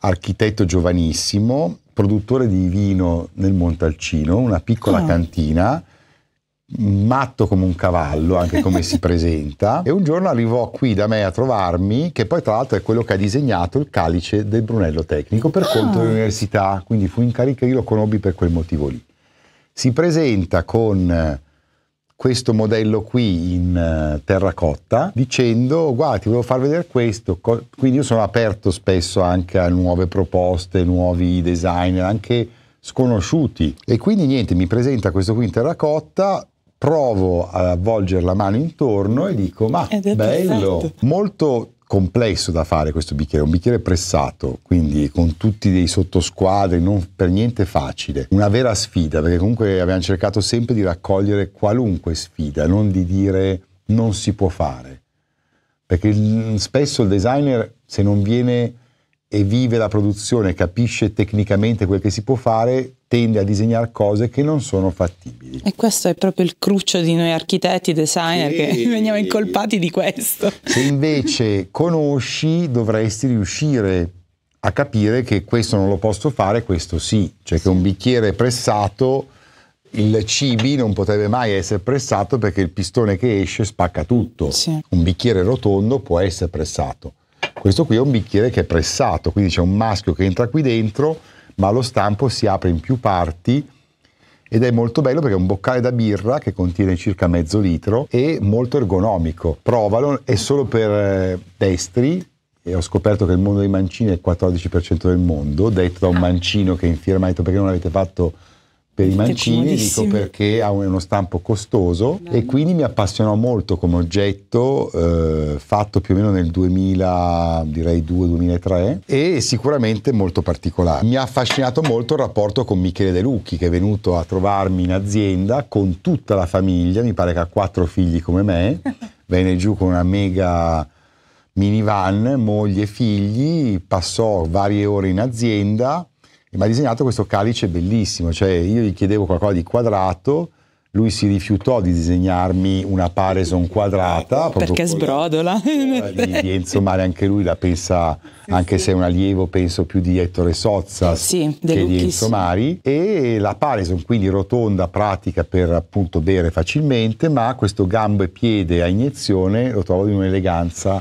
architetto giovanissimo, produttore di vino nel Montalcino, una piccola oh. cantina, matto come un cavallo, anche come si *laughs* presenta, e un giorno arrivò qui da me a trovarmi, che poi tra l'altro è quello che ha disegnato il calice del Brunello Tecnico per oh. conto dell'università, quindi fu in carica, io lo conobbi per quel motivo lì. Si presenta con questo modello qui in eh, terracotta dicendo guarda ti volevo far vedere questo quindi io sono aperto spesso anche a nuove proposte nuovi designer anche sconosciuti e quindi niente mi presenta questo qui in terracotta provo a avvolgere la mano intorno e dico ma bello perfetto. molto complesso da fare questo bicchiere, un bicchiere pressato, quindi con tutti dei sottosquadri, non per niente facile, una vera sfida, perché comunque abbiamo cercato sempre di raccogliere qualunque sfida, non di dire non si può fare, perché spesso il designer se non viene e vive la produzione, capisce tecnicamente quel che si può fare, tende a disegnare cose che non sono fattibili. E questo è proprio il cruccio di noi architetti, designer, e... che *laughs* veniamo incolpati di questo. Se invece conosci dovresti riuscire a capire che questo non lo posso fare, questo sì, cioè che un bicchiere pressato, il cibi non potrebbe mai essere pressato perché il pistone che esce spacca tutto, sì. un bicchiere rotondo può essere pressato. Questo qui è un bicchiere che è pressato, quindi c'è un maschio che entra qui dentro, ma lo stampo si apre in più parti ed è molto bello perché è un boccale da birra che contiene circa mezzo litro e molto ergonomico. Provalo, è solo per eh, destri e ho scoperto che il mondo dei mancini è il 14% del mondo, detto da un ah. mancino che in fiera ha detto perché non avete fatto per i mancini, dico perché ha uno stampo costoso Bello. e quindi mi appassionò molto come oggetto eh, fatto più o meno nel 2000, direi 2003 e sicuramente molto particolare. Mi ha affascinato molto il rapporto con Michele De Lucchi che è venuto a trovarmi in azienda con tutta la famiglia, mi pare che ha quattro figli come me, *laughs* venne giù con una mega minivan, moglie e figli, passò varie ore in azienda e mi ha disegnato questo calice bellissimo, cioè io gli chiedevo qualcosa di quadrato, lui si rifiutò di disegnarmi una Pareson quadrata. Perché sbrodola. Di, di Enzo Mare, anche lui la pensa, anche se è un allievo, penso più di Ettore Sozza sì, che di Enzo Mari. E la Pareson, quindi rotonda, pratica per appunto bere facilmente, ma questo gambo e piede a iniezione lo trovo di un'eleganza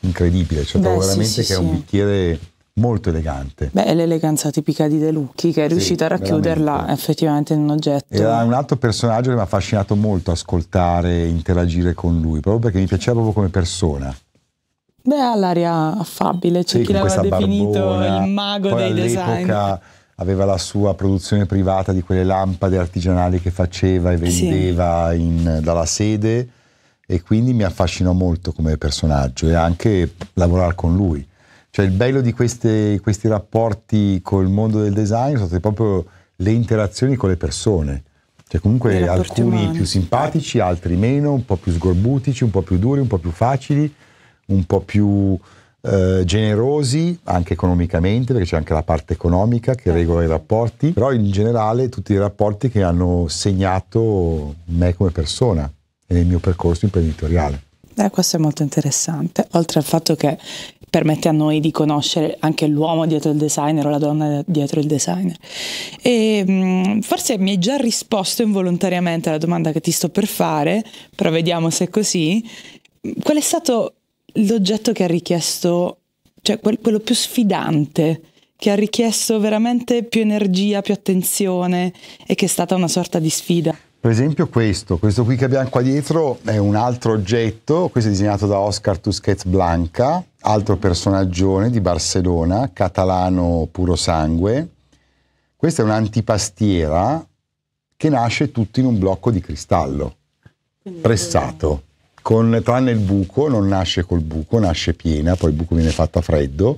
incredibile. Cioè, Beh, trovo veramente sì, sì, che è un bicchiere molto elegante. Beh, è l'eleganza tipica di De Lucchi che è riuscito sì, a racchiuderla veramente. effettivamente in un oggetto. Era un altro personaggio che mi ha affascinato molto ascoltare, interagire con lui, proprio perché mi piaceva proprio come persona. Beh, ha l'aria affabile, c'è sì, chi l'aveva definito barbona, il mago Poi dei design. Aveva la sua produzione privata di quelle lampade artigianali che faceva e vendeva sì. in, dalla sede e quindi mi affascinò molto come personaggio e anche lavorare con lui cioè il bello di queste, questi rapporti col mondo del design sono state proprio le interazioni con le persone. Cioè comunque alcuni umani. più simpatici, altri meno, un po' più sgorbutici, un po' più duri, un po' più facili, un po' più eh, generosi anche economicamente, perché c'è anche la parte economica che regola i rapporti, però in generale tutti i rapporti che hanno segnato me come persona e il mio percorso imprenditoriale. Eh, questo è molto interessante, oltre al fatto che permette a noi di conoscere anche l'uomo dietro il designer o la donna dietro il designer. E mm, forse mi hai già risposto involontariamente alla domanda che ti sto per fare, però vediamo se è così. Qual è stato l'oggetto che ha richiesto, cioè quel, quello più sfidante, che ha richiesto veramente più energia, più attenzione e che è stata una sorta di sfida? Per esempio questo, questo qui che abbiamo qua dietro è un altro oggetto, questo è disegnato da Oscar Tusquets Blanca, altro personaggione di Barcellona, catalano puro sangue. Questa è un'antipastiera che nasce tutto in un blocco di cristallo, pressato. Con, tranne il buco, non nasce col buco, nasce piena, poi il buco viene fatto a freddo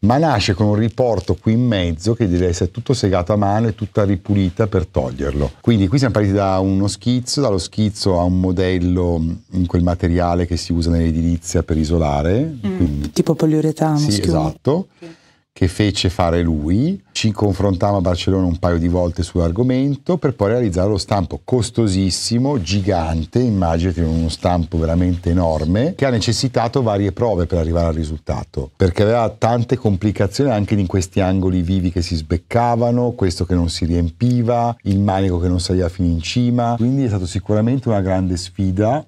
ma nasce con un riporto qui in mezzo che deve essere tutto segato a mano e tutta ripulita per toglierlo. Quindi qui siamo partiti da uno schizzo, dallo schizzo a un modello mm, in quel materiale che si usa nell'edilizia per isolare. Mm. Quindi, tipo poliuretano. Sì, schiuma. esatto. Okay che fece fare lui, ci confrontammo a Barcellona un paio di volte sull'argomento per poi realizzare lo stampo costosissimo, gigante, immaginate uno stampo veramente enorme, che ha necessitato varie prove per arrivare al risultato, perché aveva tante complicazioni anche in questi angoli vivi che si sbeccavano, questo che non si riempiva, il manico che non saliva fino in cima, quindi è stata sicuramente una grande sfida,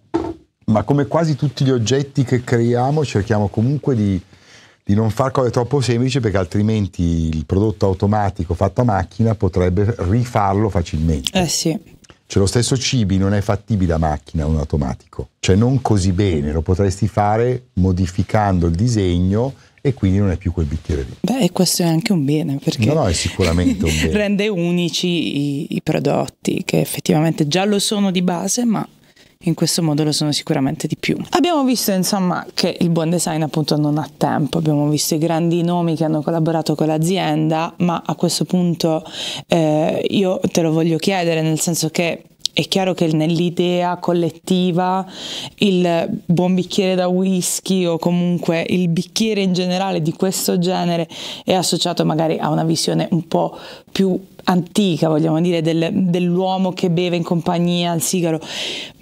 ma come quasi tutti gli oggetti che creiamo cerchiamo comunque di di non fare cose troppo semplici perché altrimenti il prodotto automatico fatto a macchina potrebbe rifarlo facilmente. Eh sì. Cioè lo stesso cibi non è fattibile a macchina un automatico, cioè non così bene, lo potresti fare modificando il disegno e quindi non è più quel bicchiere lì. Beh, e questo è anche un bene perché no, no, è sicuramente un *laughs* bene. rende unici i, i prodotti che effettivamente già lo sono di base, ma in questo modo lo sono sicuramente di più. Abbiamo visto insomma che il buon design appunto non ha tempo, abbiamo visto i grandi nomi che hanno collaborato con l'azienda, ma a questo punto eh, io te lo voglio chiedere nel senso che è chiaro che nell'idea collettiva il buon bicchiere da whisky o comunque il bicchiere in generale di questo genere è associato magari a una visione un po' più antica, vogliamo dire, del, dell'uomo che beve in compagnia al sigaro,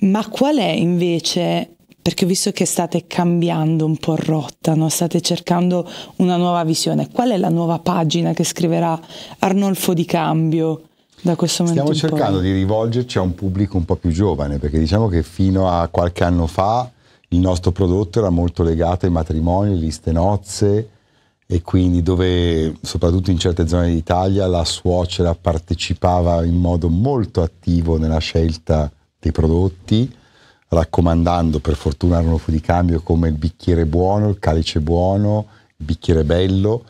ma qual è invece perché ho visto che state cambiando un po' rotta, no? state cercando una nuova visione. Qual è la nuova pagina che scriverà Arnolfo Di Cambio da questo momento? Stiamo cercando di rivolgerci a un pubblico un po' più giovane, perché diciamo che fino a qualche anno fa il nostro prodotto era molto legato ai matrimoni, liste nozze, e quindi dove soprattutto in certe zone d'Italia la suocera partecipava in modo molto attivo nella scelta dei prodotti, raccomandando, per fortuna erano fu di cambio, come il bicchiere buono, il calice buono, il bicchiere bello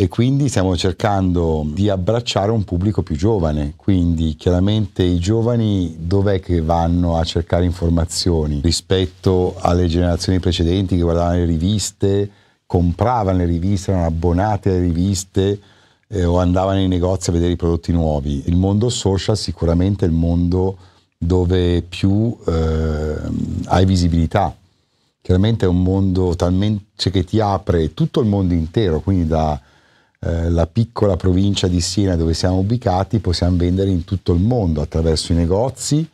e quindi stiamo cercando di abbracciare un pubblico più giovane, quindi chiaramente i giovani dov'è che vanno a cercare informazioni rispetto alle generazioni precedenti che guardavano le riviste, compravano le riviste, erano abbonate alle riviste eh, o andavano nei negozi a vedere i prodotti nuovi. Il mondo social sicuramente è il mondo dove più eh, hai visibilità. Chiaramente è un mondo talmente che ti apre tutto il mondo intero, quindi dalla eh, piccola provincia di Siena dove siamo ubicati possiamo vendere in tutto il mondo attraverso i negozi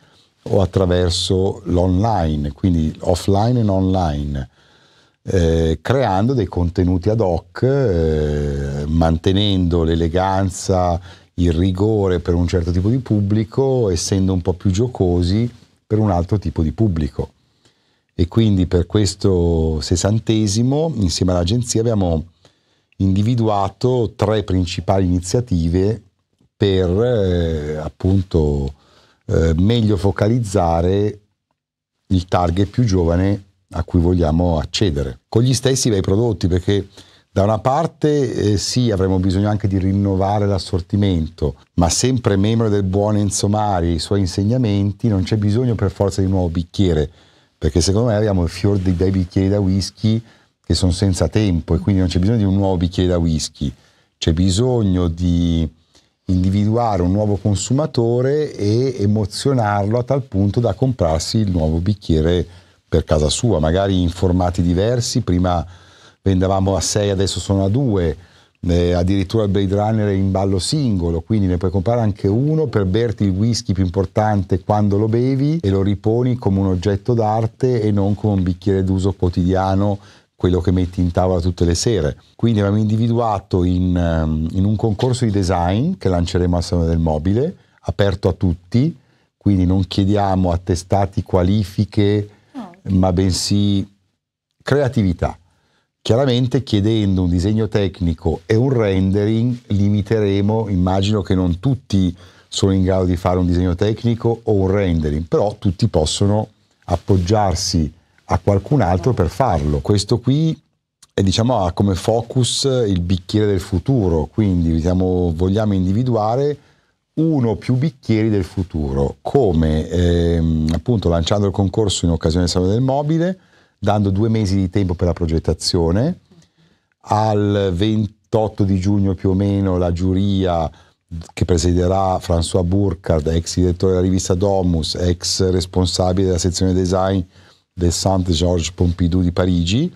o attraverso l'online, quindi offline e online. Eh, creando dei contenuti ad hoc, eh, mantenendo l'eleganza, il rigore per un certo tipo di pubblico, essendo un po' più giocosi per un altro tipo di pubblico. E quindi per questo sessantesimo, insieme all'agenzia, abbiamo individuato tre principali iniziative per eh, appunto eh, meglio focalizzare il target più giovane a cui vogliamo accedere. Con gli stessi bei prodotti, perché da una parte eh, sì, avremo bisogno anche di rinnovare l'assortimento, ma sempre membro del buon Enzo Mari, i suoi insegnamenti, non c'è bisogno per forza di un nuovo bicchiere, perché secondo me abbiamo il fior dei, dei bicchieri da whisky che sono senza tempo e quindi non c'è bisogno di un nuovo bicchiere da whisky, c'è bisogno di individuare un nuovo consumatore e emozionarlo a tal punto da comprarsi il nuovo bicchiere per casa sua, magari in formati diversi, prima vendevamo a 6, adesso sono a 2, eh, addirittura il Blade Runner è in ballo singolo, quindi ne puoi comprare anche uno per berti il whisky più importante quando lo bevi e lo riponi come un oggetto d'arte e non come un bicchiere d'uso quotidiano quello che metti in tavola tutte le sere. Quindi abbiamo individuato in, ehm, in un concorso di design che lanceremo al Salone del Mobile, aperto a tutti, quindi non chiediamo attestati, qualifiche, ma bensì creatività. Chiaramente chiedendo un disegno tecnico e un rendering limiteremo, immagino che non tutti sono in grado di fare un disegno tecnico o un rendering, però tutti possono appoggiarsi a qualcun altro per farlo. Questo qui è, diciamo, ha come focus il bicchiere del futuro, quindi diciamo, vogliamo individuare uno o più bicchieri del futuro, come ehm, appunto lanciando il concorso in occasione del Salone del Mobile, dando due mesi di tempo per la progettazione, al 28 di giugno più o meno la giuria che presiderà François Burkhardt, ex direttore della rivista Domus, ex responsabile della sezione design del Saint-Georges Pompidou di Parigi,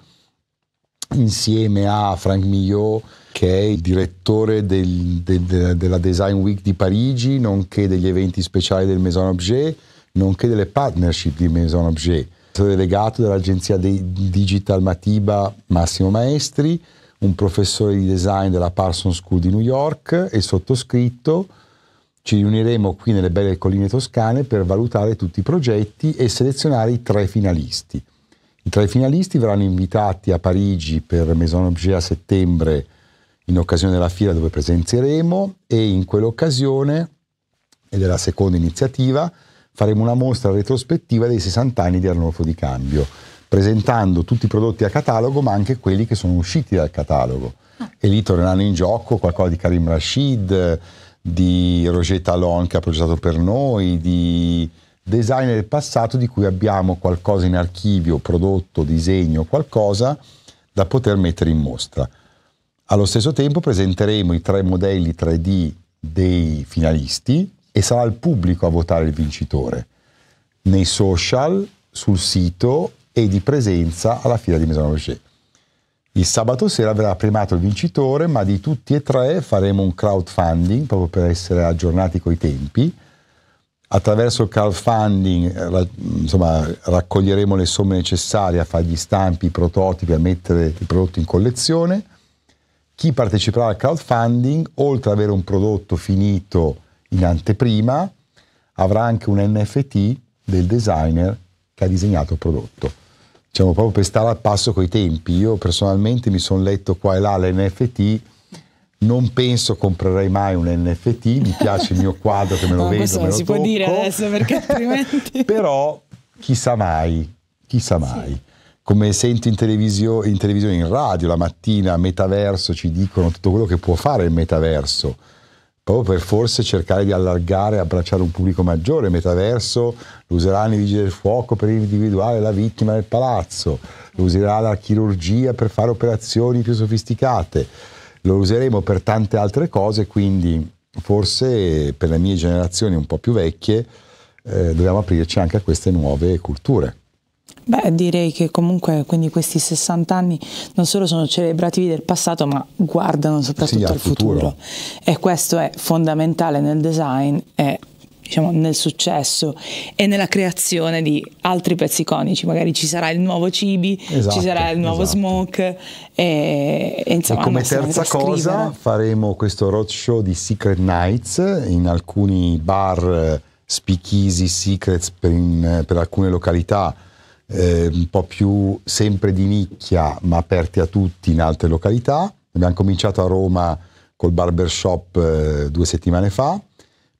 insieme a Frank Millot, che è il direttore del, del, de, della Design Week di Parigi, nonché degli eventi speciali del Maison Objet, nonché delle partnership di Maison Objet. Sono delegato dell'agenzia Digital Matiba Massimo Maestri, un professore di design della Parsons School di New York e sottoscritto. Ci riuniremo qui nelle belle colline toscane per valutare tutti i progetti e selezionare i tre finalisti. I tre finalisti verranno invitati a Parigi per Maison Objet a settembre in occasione della fila dove presenzieremo e in quell'occasione, ed è la seconda iniziativa, faremo una mostra retrospettiva dei 60 anni di Arnolfo di Cambio, presentando tutti i prodotti a catalogo ma anche quelli che sono usciti dal catalogo. E lì torneranno in gioco qualcosa di Karim Rashid, di Roger Talon che ha progettato per noi, di designer del passato di cui abbiamo qualcosa in archivio, prodotto, disegno, qualcosa da poter mettere in mostra. Allo stesso tempo presenteremo i tre modelli 3D dei finalisti e sarà il pubblico a votare il vincitore nei social, sul sito e di presenza alla fila di Maison Roger. Il sabato sera verrà premiato il vincitore, ma di tutti e tre faremo un crowdfunding proprio per essere aggiornati coi tempi. Attraverso il crowdfunding eh, insomma, raccoglieremo le somme necessarie a fare gli stampi, i prototipi, a mettere i prodotti in collezione chi parteciperà al crowdfunding, oltre ad avere un prodotto finito in anteprima, avrà anche un NFT del designer che ha disegnato il prodotto. Diciamo proprio per stare al passo coi tempi. Io personalmente mi sono letto qua e là l'NFT, non penso comprerei mai un NFT, mi piace il mio quadro che me lo *laughs* no, vedo, me non lo si può dire adesso perché *laughs* altrimenti... Però chissà mai, chissà mai. Sì come sento in televisione, in televisione, in radio la mattina, metaverso, ci dicono tutto quello che può fare il metaverso, proprio per forse cercare di allargare, e abbracciare un pubblico maggiore. Il metaverso lo useranno i vigili del fuoco per individuare la vittima nel palazzo, lo userà la chirurgia per fare operazioni più sofisticate, lo useremo per tante altre cose, quindi forse per le mie generazioni un po' più vecchie eh, dobbiamo aprirci anche a queste nuove culture. Beh, direi che comunque quindi questi 60 anni non solo sono celebrativi del passato, ma guardano soprattutto sì, al, al futuro. futuro. E questo è fondamentale nel design e diciamo, nel successo e nella creazione di altri pezzi iconici. Magari ci sarà il nuovo Cibi, esatto, ci sarà il nuovo esatto. Smoke. E, e, insomma, e come terza cosa faremo questo roadshow di Secret Nights in alcuni bar, eh, speakeasy, secrets per, in, per alcune località eh, un po' più sempre di nicchia ma aperti a tutti in altre località. Abbiamo cominciato a Roma col barbershop eh, due settimane fa,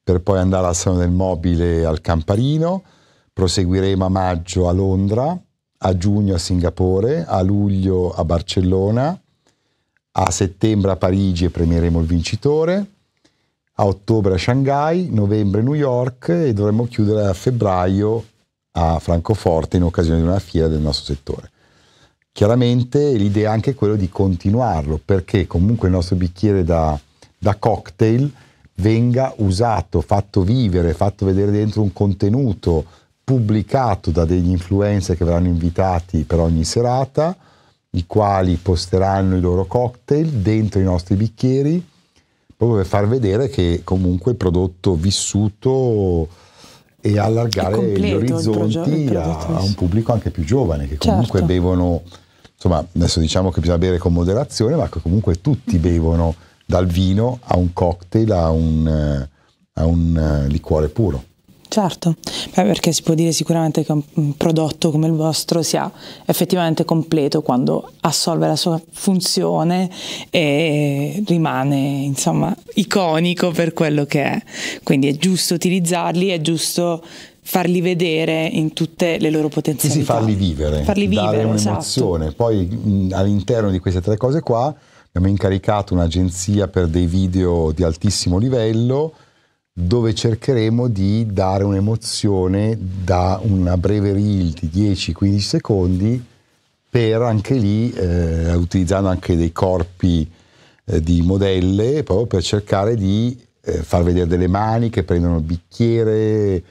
per poi andare al Salone del Mobile al Camparino, proseguiremo a maggio a Londra, a giugno a Singapore, a luglio a Barcellona, a settembre a Parigi e premieremo il vincitore, a ottobre a Shanghai, novembre a New York e dovremo chiudere a febbraio a Francoforte in occasione di una fiera del nostro settore. Chiaramente l'idea è anche quella di continuarlo perché comunque il nostro bicchiere da, da cocktail venga usato, fatto vivere, fatto vedere dentro un contenuto pubblicato da degli influencer che verranno invitati per ogni serata, i quali posteranno i loro cocktail dentro i nostri bicchieri, proprio per far vedere che comunque il prodotto vissuto e allargare completo, gli orizzonti a, a, un pubblico anche più giovane che comunque certo. bevono, insomma adesso diciamo che bisogna bere con moderazione, ma che comunque tutti bevono dal vino a un cocktail, a un, eh, a un eh, liquore puro. Certo, Beh, perché si può dire sicuramente che un prodotto come il vostro sia effettivamente completo quando assolve la sua funzione e rimane insomma iconico per quello che è. Quindi è giusto utilizzarli, è giusto farli vedere in tutte le loro potenzialità. Sì, sì farli vivere, farli vivere, dare esatto. un'emozione. Esatto. Poi mh, all'interno di queste tre cose qua abbiamo incaricato un'agenzia per dei video di altissimo livello dove cercheremo di dare un'emozione da una breve reel di 10-15 secondi per anche lì, eh, utilizzando anche dei corpi eh, di modelle, proprio per cercare di eh, far vedere delle mani che prendono il bicchiere,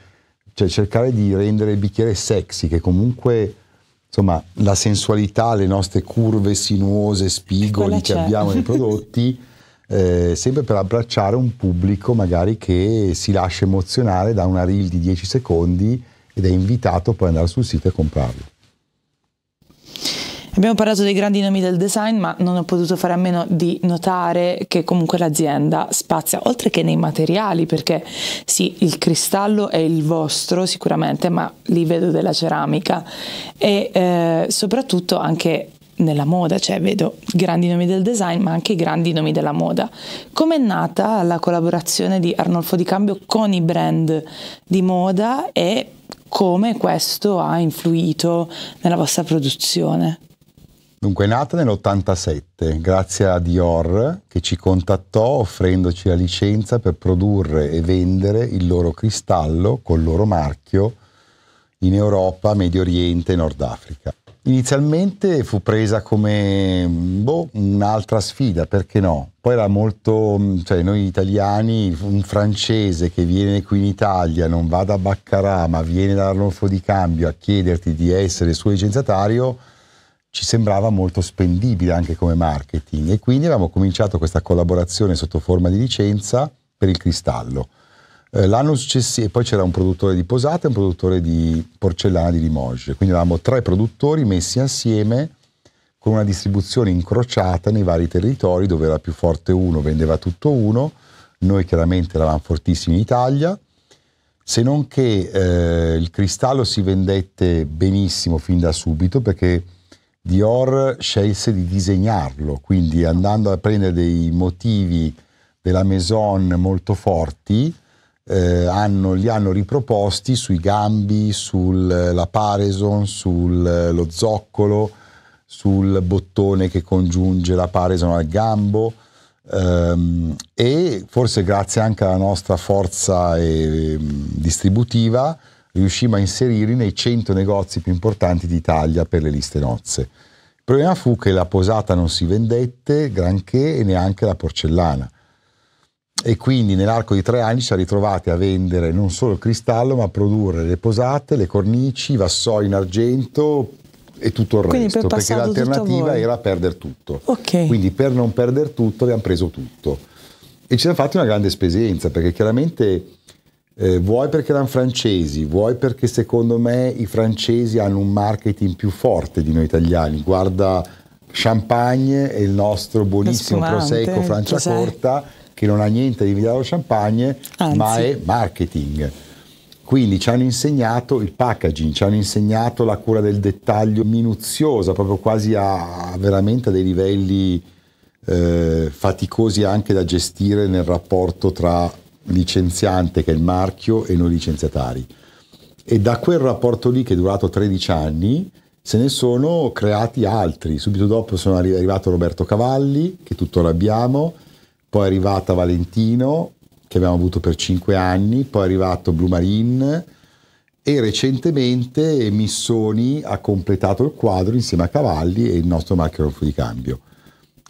cioè cercare di rendere il bicchiere sexy, che comunque insomma la sensualità, le nostre curve sinuose, spigoli che abbiamo nei *laughs* prodotti eh, sempre per abbracciare un pubblico magari che si lascia emozionare da una reel di 10 secondi ed è invitato poi ad andare sul sito e comprarlo. Abbiamo parlato dei grandi nomi del design, ma non ho potuto fare a meno di notare che comunque l'azienda spazia oltre che nei materiali, perché sì, il cristallo è il vostro sicuramente, ma lì vedo della ceramica e eh, soprattutto anche nella moda, cioè vedo grandi nomi del design ma anche grandi nomi della moda. Come è nata la collaborazione di Arnolfo Di Cambio con i brand di moda e come questo ha influito nella vostra produzione? Dunque è nata nell'87 grazie a Dior che ci contattò offrendoci la licenza per produrre e vendere il loro cristallo col loro marchio in Europa, Medio Oriente e Nord Africa. Inizialmente fu presa come boh, un'altra sfida, perché no? Poi era molto, mm, cioè noi italiani, un francese che viene qui in Italia, non va da Baccarà, ma viene dall'Arnolfo di Cambio a chiederti di essere suo licenziatario, ci sembrava molto spendibile anche come marketing e quindi abbiamo cominciato questa collaborazione sotto forma di licenza per il cristallo. Eh, l'anno successivo, poi c'era un produttore di posate e un produttore di porcellana di Limoges, quindi avevamo tre produttori messi assieme con una distribuzione incrociata nei vari territori dove era più forte uno, vendeva tutto uno, noi chiaramente eravamo fortissimi in Italia, se non che eh, il cristallo si vendette benissimo fin da subito perché Dior scelse di disegnarlo, quindi andando a prendere dei motivi della Maison molto forti, eh, hanno, li hanno riproposti sui gambi, sulla eh, pareson, sullo eh, zoccolo, sul bottone che congiunge la pareson al gambo ehm, e forse grazie anche alla nostra forza eh, distributiva riuscimmo a inserirli nei 100 negozi più importanti d'Italia per le liste nozze. Il problema fu che la posata non si vendette granché e neanche la porcellana e quindi nell'arco di tre anni ci siamo ritrovati a vendere non solo il cristallo ma a produrre le posate, le cornici, i vassoi in argento e tutto il quindi resto, perché l'alternativa era perdere tutto. Okay. Quindi per non perdere tutto abbiamo preso tutto e ci siamo fatti una grande esperienza perché chiaramente eh, vuoi perché erano francesi, vuoi perché secondo me i francesi hanno un marketing più forte di noi italiani, guarda Champagne e il nostro buonissimo Prosecco Francia Corta che non ha niente di Milano Champagne, Anzi. ma è marketing. Quindi ci hanno insegnato il packaging, ci hanno insegnato la cura del dettaglio minuziosa, proprio quasi a, a veramente a dei livelli eh, faticosi anche da gestire nel rapporto tra licenziante, che è il marchio, e noi licenziatari. E da quel rapporto lì, che è durato 13 anni, se ne sono creati altri. Subito dopo sono arrivato Roberto Cavalli, che tuttora abbiamo, poi è arrivata Valentino, che abbiamo avuto per 5 anni, poi è arrivato Blue Marine e recentemente Missoni ha completato il quadro insieme a Cavalli e il nostro marchio di Cambio.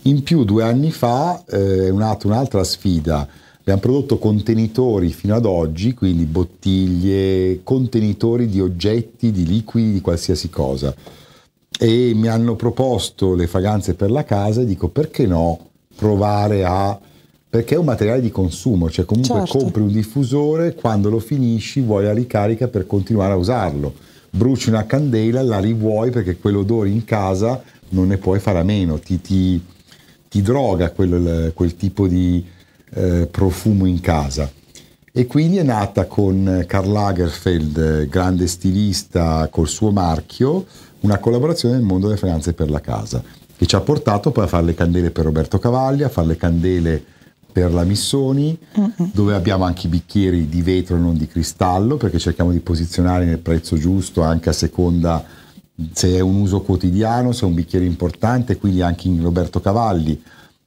In più due anni fa eh, è nata un'altra sfida, abbiamo prodotto contenitori fino ad oggi, quindi bottiglie, contenitori di oggetti, di liquidi, di qualsiasi cosa. E mi hanno proposto le fragranze per la casa e dico perché no provare a perché è un materiale di consumo, cioè comunque certo. compri un diffusore, quando lo finisci vuoi la ricarica per continuare a usarlo. Bruci una candela, la rivuoi perché quell'odore in casa non ne puoi fare a meno, ti, ti, ti droga quel, quel, tipo di eh, profumo in casa. E quindi è nata con Karl Lagerfeld, grande stilista, col suo marchio, una collaborazione nel mondo delle finanze per la casa, che ci ha portato poi a fare le candele per Roberto Cavaglia, a fare le candele per la Missoni, uh-huh. dove abbiamo anche i bicchieri di vetro e non di cristallo, perché cerchiamo di posizionare nel prezzo giusto anche a seconda se è un uso quotidiano, se è un bicchiere importante, quindi anche in Roberto Cavalli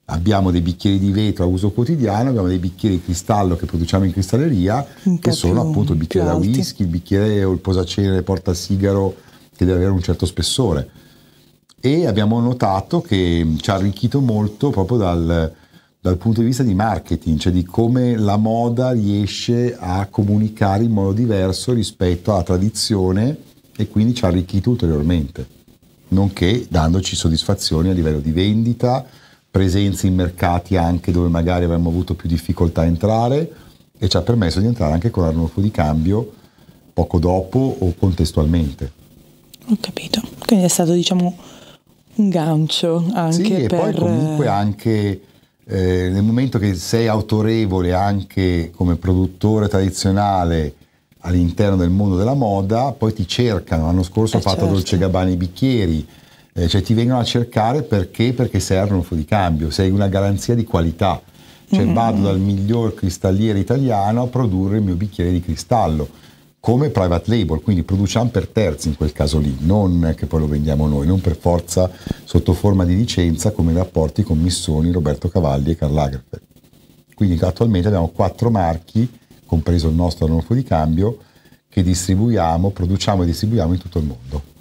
abbiamo dei bicchieri di vetro a uso quotidiano, abbiamo dei bicchieri di cristallo che produciamo in cristalleria, che sono appunto il bicchiere da whisky, il bicchiere o il posacenere porta sigaro che deve avere un certo spessore. E abbiamo notato che ci ha arricchito molto proprio dal, dal punto di vista di marketing, cioè di come la moda riesce a comunicare in modo diverso rispetto alla tradizione e quindi ci ha arricchito ulteriormente, nonché dandoci soddisfazioni a livello di vendita, presenze in mercati anche dove magari avremmo avuto più difficoltà a entrare e ci ha permesso di entrare anche con l'arnolfo di cambio poco dopo o contestualmente. Ho capito, quindi è stato diciamo un gancio anche sì, e poi comunque eh, anche eh, nel momento che sei autorevole anche come produttore tradizionale all'interno del mondo della moda, poi ti cercano. L'anno scorso eh ho fatto certo. Dolce Gabbana i bicchieri, eh, cioè ti vengono a cercare perché? Perché sei Arnolfo Cambio, sei una garanzia di qualità. Cioè mm-hmm. vado dal miglior cristalliere italiano a produrre il mio bicchiere di cristallo come private label, quindi produciamo per terzi in quel caso lì, non che poi lo vendiamo noi, non per forza sotto forma di licenza come i rapporti con Missoni, Roberto Cavalli e Karl Lagerfeld. Quindi attualmente abbiamo quattro marchi, compreso il nostro ornofo di cambio, che distribuiamo, produciamo e distribuiamo in tutto il mondo.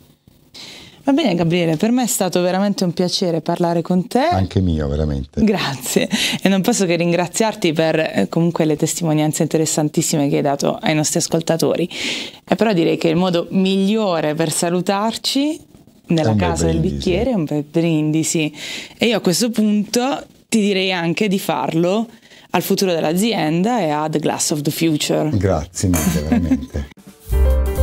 Va bene Gabriele, per me è stato veramente un piacere parlare con te. Anche mio, veramente. Grazie e non posso che ringraziarti per eh, comunque le testimonianze interessantissime che hai dato ai nostri ascoltatori. E eh, però direi che il modo migliore per salutarci nella casa del bicchiere è un bel brindisi e io a questo punto ti direi anche di farlo al futuro dell'azienda e a The Glass of the Future. Grazie mille, veramente. *laughs*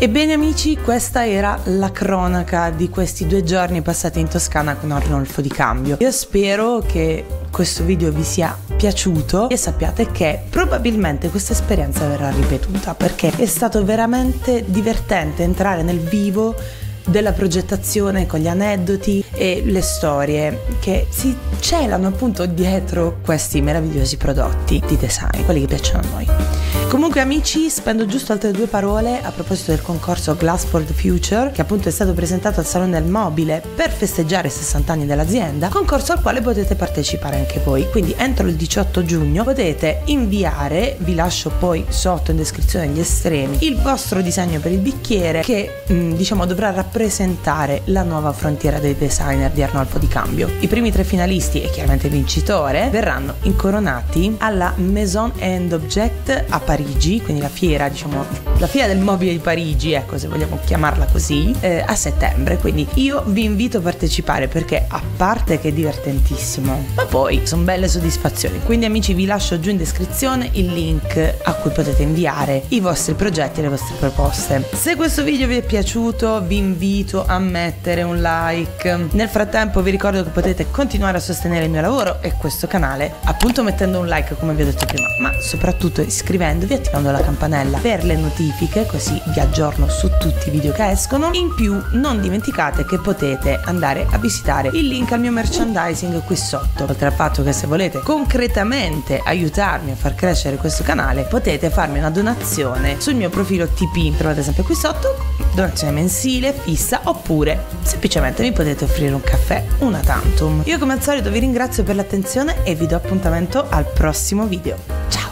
Ebbene amici, questa era la cronaca di questi due giorni passati in Toscana con Arnolfo Di Cambio. Io spero che questo video vi sia piaciuto e sappiate che probabilmente questa esperienza verrà ripetuta perché è stato veramente divertente entrare nel vivo della progettazione con gli aneddoti e le storie che si celano appunto dietro questi meravigliosi prodotti di design, quelli che piacciono a noi. Comunque amici, spendo giusto altre due parole a proposito del concorso Glass for the Future, che appunto è stato presentato al Salone del Mobile per festeggiare i 60 anni dell'azienda, concorso al quale potete partecipare anche voi. Quindi entro il 18 giugno potete inviare, vi lascio poi sotto in descrizione gli estremi, il vostro disegno per il bicchiere che mm, diciamo dovrà rappresentare la nuova frontiera dei designer di Arnolfo Di Cambio. I primi tre finalisti e chiaramente il vincitore verranno incoronati alla Maison and Object a Parigi Parigi, quindi la fiera, diciamo, la fiera del mobile di Parigi, ecco se vogliamo chiamarla così, eh, a settembre. Quindi io vi invito a partecipare perché a parte che è divertentissimo, ma poi sono belle soddisfazioni. Quindi amici vi lascio giù in descrizione il link a cui potete inviare i vostri progetti e le vostre proposte. Se questo video vi è piaciuto vi invito a mettere un like. Nel frattempo vi ricordo che potete continuare a sostenere il mio lavoro e questo canale appunto mettendo un like come vi ho detto prima, ma soprattutto iscrivendovi YouTube attivando la campanella per le notifiche, così vi aggiorno su tutti i video che escono. In più non dimenticate che potete andare a visitare il link al mio merchandising qui sotto, oltre al fatto che se volete concretamente aiutarmi a far crescere questo canale potete farmi una donazione sul mio profilo TP, trovate sempre qui sotto, donazione mensile, fissa oppure semplicemente mi potete offrire un caffè, una tantum. Io come al solito vi ringrazio per l'attenzione e vi do appuntamento al prossimo video. Ciao!